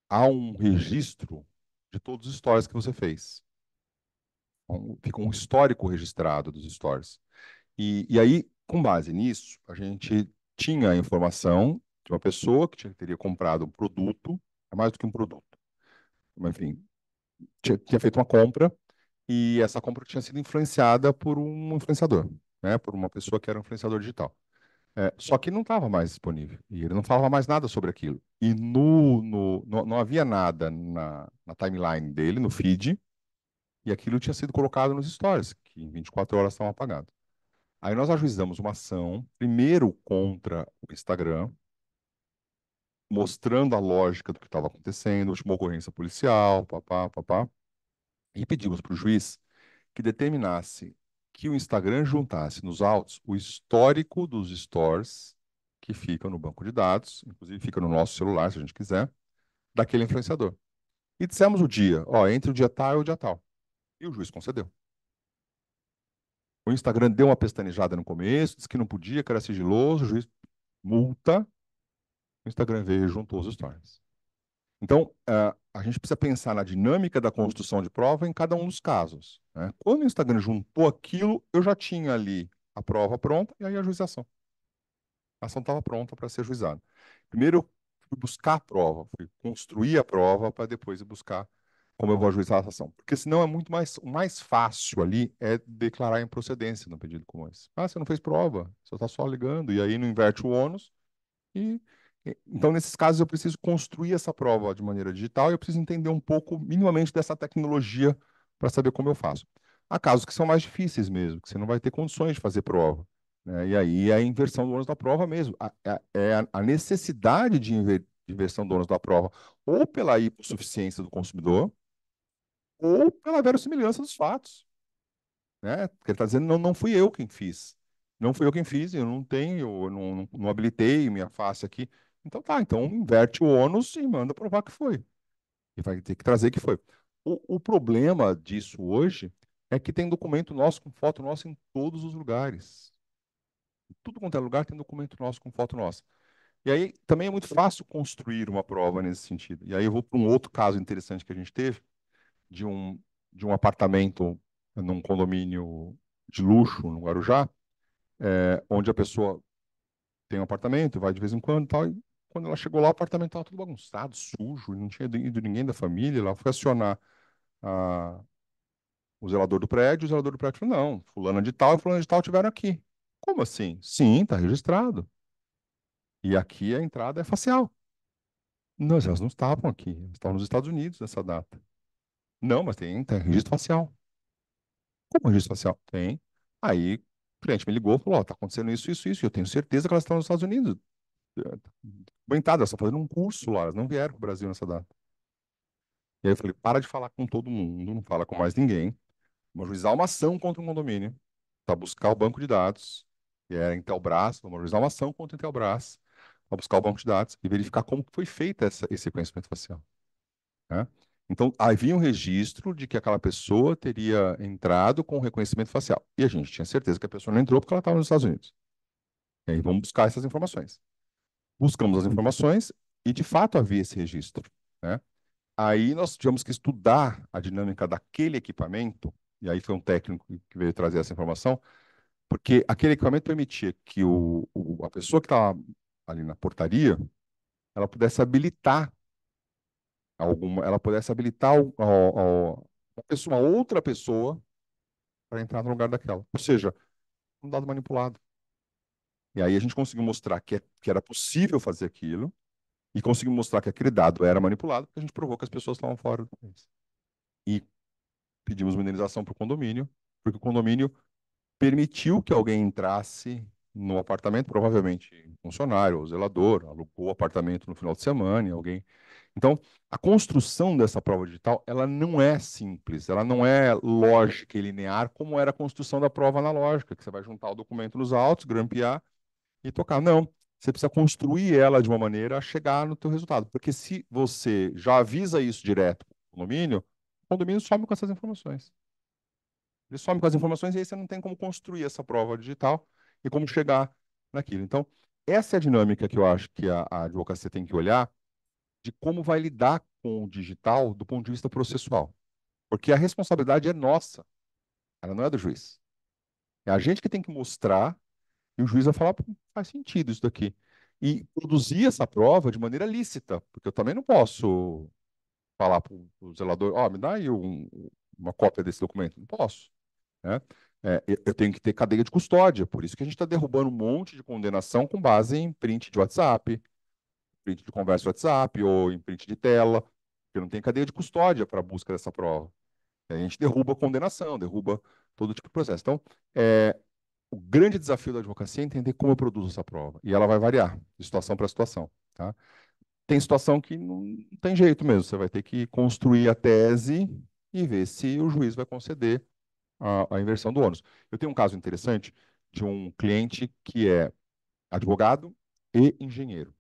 há um registro de todos os stories que você fez um, fica um histórico registrado dos stories. E, e aí, com base nisso, a gente tinha a informação de uma pessoa que tinha, teria comprado um produto, é mais do que um produto, mas enfim, tinha, tinha feito uma compra e essa compra tinha sido influenciada por um influenciador, né, por uma pessoa que era um influenciador digital. É, só que não estava mais disponível e ele não falava mais nada sobre aquilo. E no, no, no não havia nada na, na timeline dele, no feed, e aquilo tinha sido colocado nos stories, que em 24 horas estavam apagados. Aí nós ajuizamos uma ação, primeiro contra o Instagram, mostrando a lógica do que estava acontecendo, última ocorrência policial, papá, papá. E pedimos para o juiz que determinasse que o Instagram juntasse nos autos o histórico dos stores que ficam no banco de dados, inclusive fica no nosso celular, se a gente quiser, daquele influenciador. E dissemos o dia, ó, entre o dia tal e o dia tal. E o juiz concedeu. O Instagram deu uma pestanejada no começo, disse que não podia, que era sigiloso, o juiz multa. O Instagram veio e juntou os stories. Então, é, a gente precisa pensar na dinâmica da construção de prova em cada um dos casos. Né? Quando o Instagram juntou aquilo, eu já tinha ali a prova pronta e aí a juização. A ação estava pronta para ser juizada. Primeiro, eu fui buscar a prova, fui construir a prova para depois buscar como eu vou ajuizar essa ação. Porque senão é muito mais, o mais fácil ali é declarar improcedência no pedido como esse. Ah, você não fez prova, você está só ligando, e aí não inverte o ônus. E, então, nesses casos, eu preciso construir essa prova de maneira digital e eu preciso entender um pouco, minimamente, dessa tecnologia para saber como eu faço. Há casos que são mais difíceis mesmo, que você não vai ter condições de fazer prova. Né? E aí é a inversão do ônus da prova mesmo. É a, a necessidade de inversão do ônus da prova, ou pela hipossuficiência do consumidor, ou pela verossimilhança dos fatos. Né? Porque ele está dizendo, não, não fui eu quem fiz. Não fui eu quem fiz, eu não tenho, eu não, não, não habilitei minha face aqui. Então tá, então inverte o ônus e manda provar que foi. E vai ter que trazer que foi. O, o problema disso hoje é que tem documento nosso com foto nossa em todos os lugares. Em tudo quanto é lugar tem documento nosso com foto nossa. E aí também é muito fácil construir uma prova nesse sentido. E aí eu vou para um outro caso interessante que a gente teve, de um, de um apartamento num condomínio de luxo no Guarujá, é, onde a pessoa tem um apartamento, vai de vez em quando e tal, e quando ela chegou lá, o apartamento estava tudo bagunçado, sujo, não tinha ido ninguém da família, ela foi acionar a, o zelador do prédio, o zelador do prédio falou, não, fulana de tal e fulana de tal tiveram aqui. Como assim? Sim, está registrado. E aqui a entrada é facial. Não, elas não estavam aqui, elas estavam nos Estados Unidos nessa data. Não, mas tem, tem registro uhum. facial. Como registro facial? Tem. Aí o cliente me ligou e falou: Ó, oh, tá acontecendo isso, isso, isso. Eu tenho certeza que elas estão nos Estados Unidos. Aguentado, elas estão fazendo um curso lá, elas não vieram para o Brasil nessa data. E aí eu falei: para de falar com todo mundo, não fala com mais ninguém. Vamos juizar uma ação contra um condomínio para buscar o banco de dados, que era é Intelbras, vamos juizar uma ação contra o Intelbras, para buscar o banco de dados e verificar como foi feito essa, esse reconhecimento facial. Né? Então, havia um registro de que aquela pessoa teria entrado com reconhecimento facial. E a gente tinha certeza que a pessoa não entrou porque ela estava nos Estados Unidos. E aí vamos buscar essas informações. Buscamos as informações e, de fato, havia esse registro. Né? Aí nós tivemos que estudar a dinâmica daquele equipamento, e aí foi um técnico que veio trazer essa informação, porque aquele equipamento permitia que o, o a pessoa que estava ali na portaria, ela pudesse habilitar alguma, ela pudesse habilitar ao, uma outra pessoa para entrar no lugar daquela. Ou seja, um dado manipulado. E aí a gente conseguiu mostrar que, é, que era possível fazer aquilo e conseguiu mostrar que aquele dado era manipulado, porque a gente provou que as pessoas estavam fora do país. E pedimos uma indenização para o condomínio, porque o condomínio permitiu que alguém entrasse no apartamento, provavelmente um funcionário ou zelador, alugou o apartamento no final de semana e alguém então, a construção dessa prova digital, ela não é simples, ela não é lógica e linear como era a construção da prova analógica, que você vai juntar o documento nos autos, grampear e tocar. Não, você precisa construir ela de uma maneira a chegar no teu resultado, porque se você já avisa isso direto para o condomínio, o condomínio some com essas informações. Ele some com as informações e aí você não tem como construir essa prova digital e como chegar naquilo. Então, essa é a dinâmica que eu acho que a, a advocacia tem que olhar de como vai lidar com o digital do ponto de vista processual. Porque a responsabilidade é nossa, ela não é do juiz. É a gente que tem que mostrar e o juiz vai falar, faz sentido isso daqui. E produzir essa prova de maneira lícita, porque eu também não posso falar para o zelador, ó, oh, me dá aí um, uma cópia desse documento. Não posso. Né? É, eu tenho que ter cadeia de custódia, por isso que a gente está derrubando um monte de condenação com base em print de WhatsApp, print de conversa WhatsApp ou em print de tela, porque não tem cadeia de custódia para a busca dessa prova. A gente derruba a condenação, derruba todo tipo de processo. Então, é, o grande desafio da advocacia é entender como eu produzo essa prova. E ela vai variar de situação para situação. Tá? Tem situação que não tem jeito mesmo. Você vai ter que construir a tese e ver se o juiz vai conceder a, a inversão do ônus. Eu tenho um caso interessante de um cliente que é advogado e engenheiro.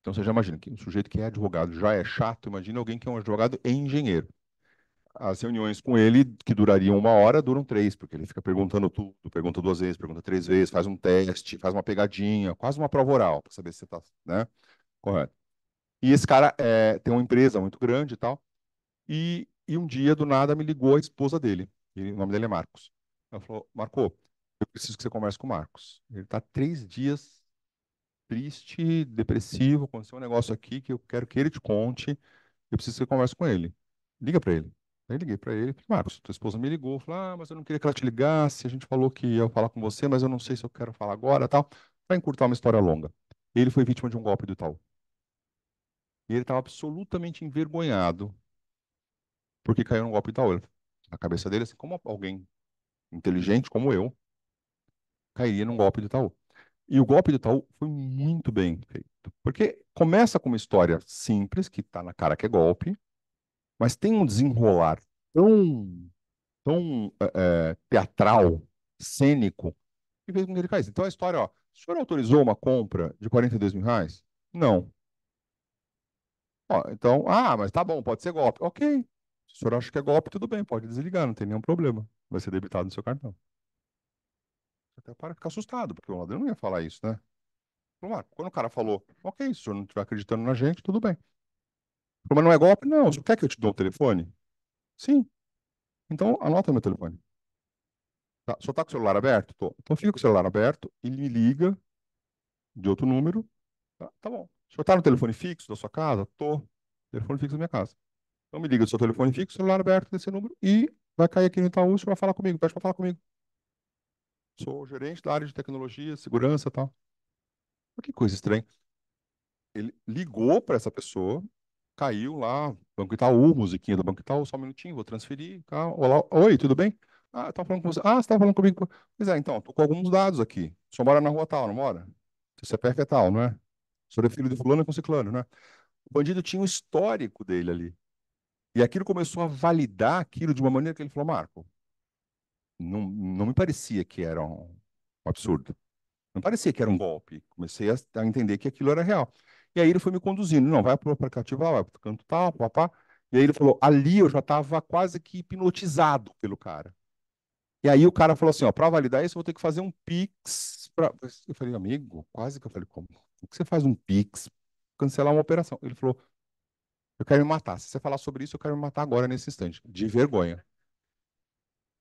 Então você já imagina que um sujeito que é advogado já é chato, imagina alguém que é um advogado e engenheiro. As reuniões com ele, que durariam uma hora, duram três, porque ele fica perguntando tudo, pergunta duas vezes, pergunta três vezes, faz um teste, faz uma pegadinha, quase uma prova oral, para saber se você está né? correto. E esse cara é, tem uma empresa muito grande e tal, e, e um dia, do nada, me ligou a esposa dele, o nome dele é Marcos. Ela falou, Marco, eu preciso que você converse com o Marcos. Ele está três dias triste, depressivo, aconteceu um negócio aqui que eu quero que ele te conte, eu preciso que você converse com ele. Liga para ele. Aí liguei para ele, Marcos, tua esposa me ligou, falou, ah, mas eu não queria que ela te ligasse, a gente falou que ia falar com você, mas eu não sei se eu quero falar agora, tal, para encurtar uma história longa. Ele foi vítima de um golpe do tal. E ele estava absolutamente envergonhado porque caiu num golpe do tal. Na cabeça dele, assim, como alguém inteligente como eu, cairia num golpe do tal. E o golpe do Itaú foi muito bem feito. Porque começa com uma história simples, que está na cara que é golpe, mas tem um desenrolar tão, tão é, teatral, cênico, que fez com que ele caísse. Então a história, ó, o senhor autorizou uma compra de 42 mil reais? Não. Ó, então, ah, mas tá bom, pode ser golpe. Ok. Se o senhor acha que é golpe, tudo bem, pode desligar, não tem nenhum problema. Vai ser debitado no seu cartão até para ficar assustado, porque o ladrão não ia falar isso, né? Claro, quando o cara falou, ok, se o senhor não estiver acreditando na gente, tudo bem. Mas não é golpe? Não, o senhor quer que eu te dê o telefone? Sim. Então, anota meu telefone. Tá, senhor está com o celular aberto? Tô. Então fica com o celular aberto, ele me liga de outro número. Tá, tá bom. O senhor está no telefone fixo da sua casa? Tô. Telefone fixo da minha casa. Então me liga do seu telefone fixo, celular aberto desse número e vai cair aqui no Itaú, o senhor vai falar comigo, pede para falar comigo. Sou gerente da área de tecnologia, segurança e tal. Mas que coisa estranha. Ele ligou para essa pessoa, caiu lá, Banco Itaú, musiquinha do Banco Itaú, só um minutinho, vou transferir. Tá? Olá, oi, tudo bem? Ah, eu tava falando com você. Ah, você tava falando comigo. Pois é, então, tô com alguns dados aqui. O senhor mora na rua tal, não mora? Seu CPF é tal, não é? Sou é filho de fulano com ciclano, né? O bandido tinha um histórico dele ali. E aquilo começou a validar aquilo de uma maneira que ele falou, Marco, não, não me parecia que era um, absurdo. Não parecia que era um golpe. Comecei a, a entender que aquilo era real. E aí ele foi me conduzindo. Não, vai para o aplicativo lá, vai para o canto tal, papá. E aí ele falou, ali eu já estava quase que hipnotizado pelo cara. E aí o cara falou assim, ó, para validar isso eu vou ter que fazer um Pix. Pra... Eu falei, amigo, quase que eu falei, como? Como que você faz um Pix cancelar uma operação? Ele falou, eu quero me matar. Se você falar sobre isso, eu quero me matar agora, nesse instante. De vergonha.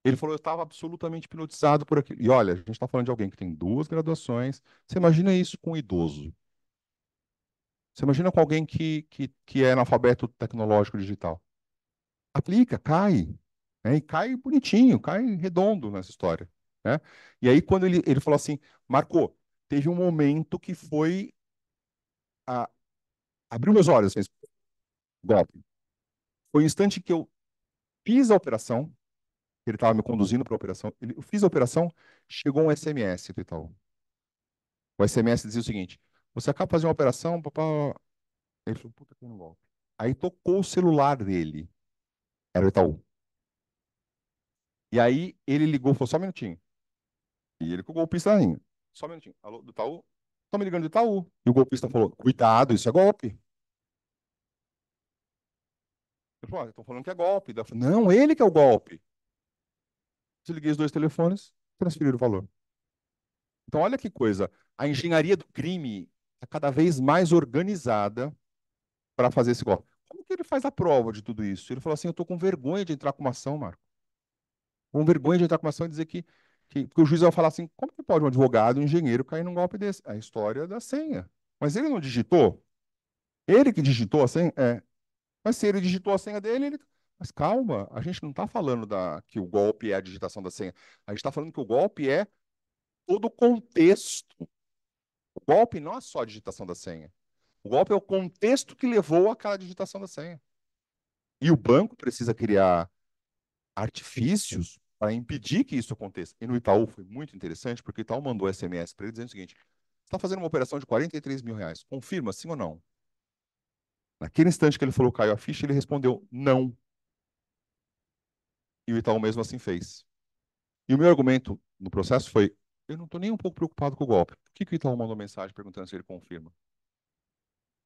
Ele falou, eu estava absolutamente hipnotizado por aquilo. E olha, a gente está falando de alguém que tem duas graduações. Você imagina isso com um idoso. Você imagina com alguém que, que, que é analfabeto tecnológico digital. Aplica, cai. Né? E cai bonitinho, cai redondo nessa história. Né? E aí, quando ele, ele falou assim, marcou. teve um momento que foi. A... Abriu meus olhos, Fez... golpe. Foi o instante que eu fiz a operação, ele estava me conduzindo para a operação. Ele, eu fiz a operação, chegou um SMS do Itaú. O SMS dizia o seguinte: Você acaba de fazer uma operação, papá. Ele falou: Puta que um golpe. Aí tocou o celular dele. Era o Itaú. E aí ele ligou, falou: Só um minutinho. E ele com o golpista na linha: Só um minutinho. Alô, do Itaú? Estão me ligando do Itaú. E o golpista falou: Cuidado, isso é golpe. Ele falou: Estão falando que é golpe. Falei, não, ele que é o golpe desliguei os dois telefones, transferir o valor. Então, olha que coisa. A engenharia do crime está cada vez mais organizada para fazer esse golpe. Como que ele faz a prova de tudo isso? Ele falou assim: eu estou com vergonha de entrar com uma ação, Marco. Com vergonha de entrar com uma ação e dizer que, que. Porque o juiz vai falar assim: como que pode um advogado, um engenheiro, cair num golpe desse? A história da senha. Mas ele não digitou? Ele que digitou a senha? É. Mas se ele digitou a senha dele, ele mas calma, a gente não está falando da, que o golpe é a digitação da senha. A gente está falando que o golpe é todo o contexto. O golpe não é só a digitação da senha. O golpe é o contexto que levou àquela digitação da senha. E o banco precisa criar artifícios para impedir que isso aconteça. E no Itaú foi muito interessante, porque o Itaú mandou SMS para ele dizendo o seguinte: está fazendo uma operação de 43 mil reais, confirma sim ou não? Naquele instante que ele falou caiu a ficha, ele respondeu não. E o Itaú mesmo assim fez. E o meu argumento no processo foi: eu não estou nem um pouco preocupado com o golpe. Por que, que o Itaú mandou mensagem perguntando se ele confirma?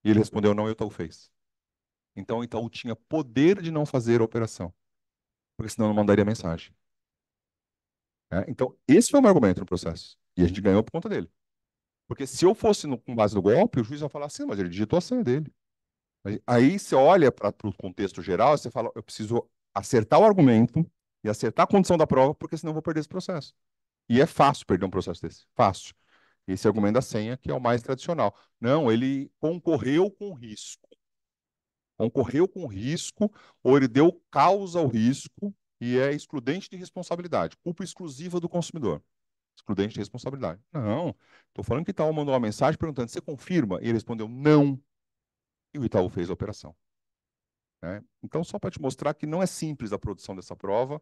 E ele respondeu: não, e o Itaú fez. Então o Itaú tinha poder de não fazer a operação, porque senão não mandaria mensagem. É? Então, esse foi o meu argumento no processo. E a gente ganhou por conta dele. Porque se eu fosse no, com base no golpe, o juiz vai falar assim, mas ele digitou a senha dele. Aí você olha para o contexto geral e você fala, eu preciso acertar o argumento e acertar a condição da prova, porque senão eu vou perder esse processo. E é fácil perder um processo desse. Fácil. Esse argumento da senha, que é o mais tradicional. Não, ele concorreu com risco. Concorreu com risco, ou ele deu causa ao risco e é excludente de responsabilidade. Culpa exclusiva do consumidor. Excludente de responsabilidade. Não. Estou falando que Itaú mandou uma mensagem perguntando: você confirma? E ele respondeu: não. E o Itaú fez a operação. Né? Então, só para te mostrar que não é simples a produção dessa prova,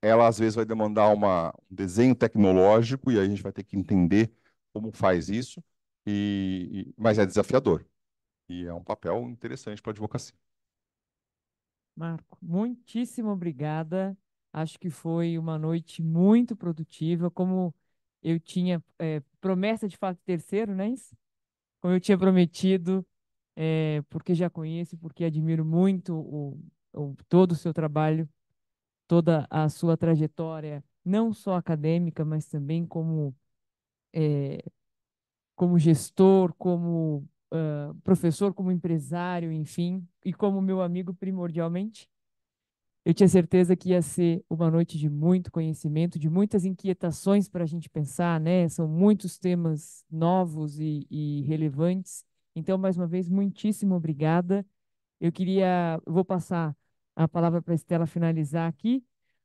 ela às vezes vai demandar uma, um desenho tecnológico e aí a gente vai ter que entender como faz isso, e, e mas é desafiador e é um papel interessante para a advocacia. Marco, muitíssimo obrigada. Acho que foi uma noite muito produtiva, como eu tinha é, promessa de fato terceiro, não é isso? Como eu tinha prometido, é, porque já conheço, porque admiro muito o, o, todo o seu trabalho, toda a sua trajetória, não só acadêmica, mas também como, é, como gestor, como uh, professor, como empresário, enfim, e como meu amigo primordialmente. Eu tinha certeza que ia ser uma noite de muito conhecimento, de muitas inquietações para a gente pensar, né? São muitos temas novos e, e relevantes. Então, mais uma vez, muitíssimo obrigada. Eu queria, vou passar a palavra para a Estela finalizar aqui,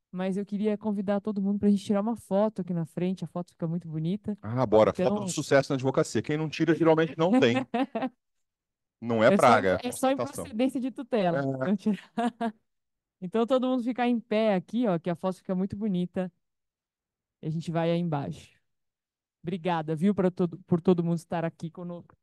mas eu queria convidar todo mundo para a gente tirar uma foto aqui na frente, a foto fica muito bonita. Ah, bora, então... foto do sucesso na advocacia. Quem não tira, geralmente não tem. Não é, é praga. Só, é só em procedência de tutela. É. Então, então todo mundo ficar em pé aqui, ó, que a foto fica muito bonita. E a gente vai aí embaixo. Obrigada, viu, todo, por todo mundo estar aqui conosco.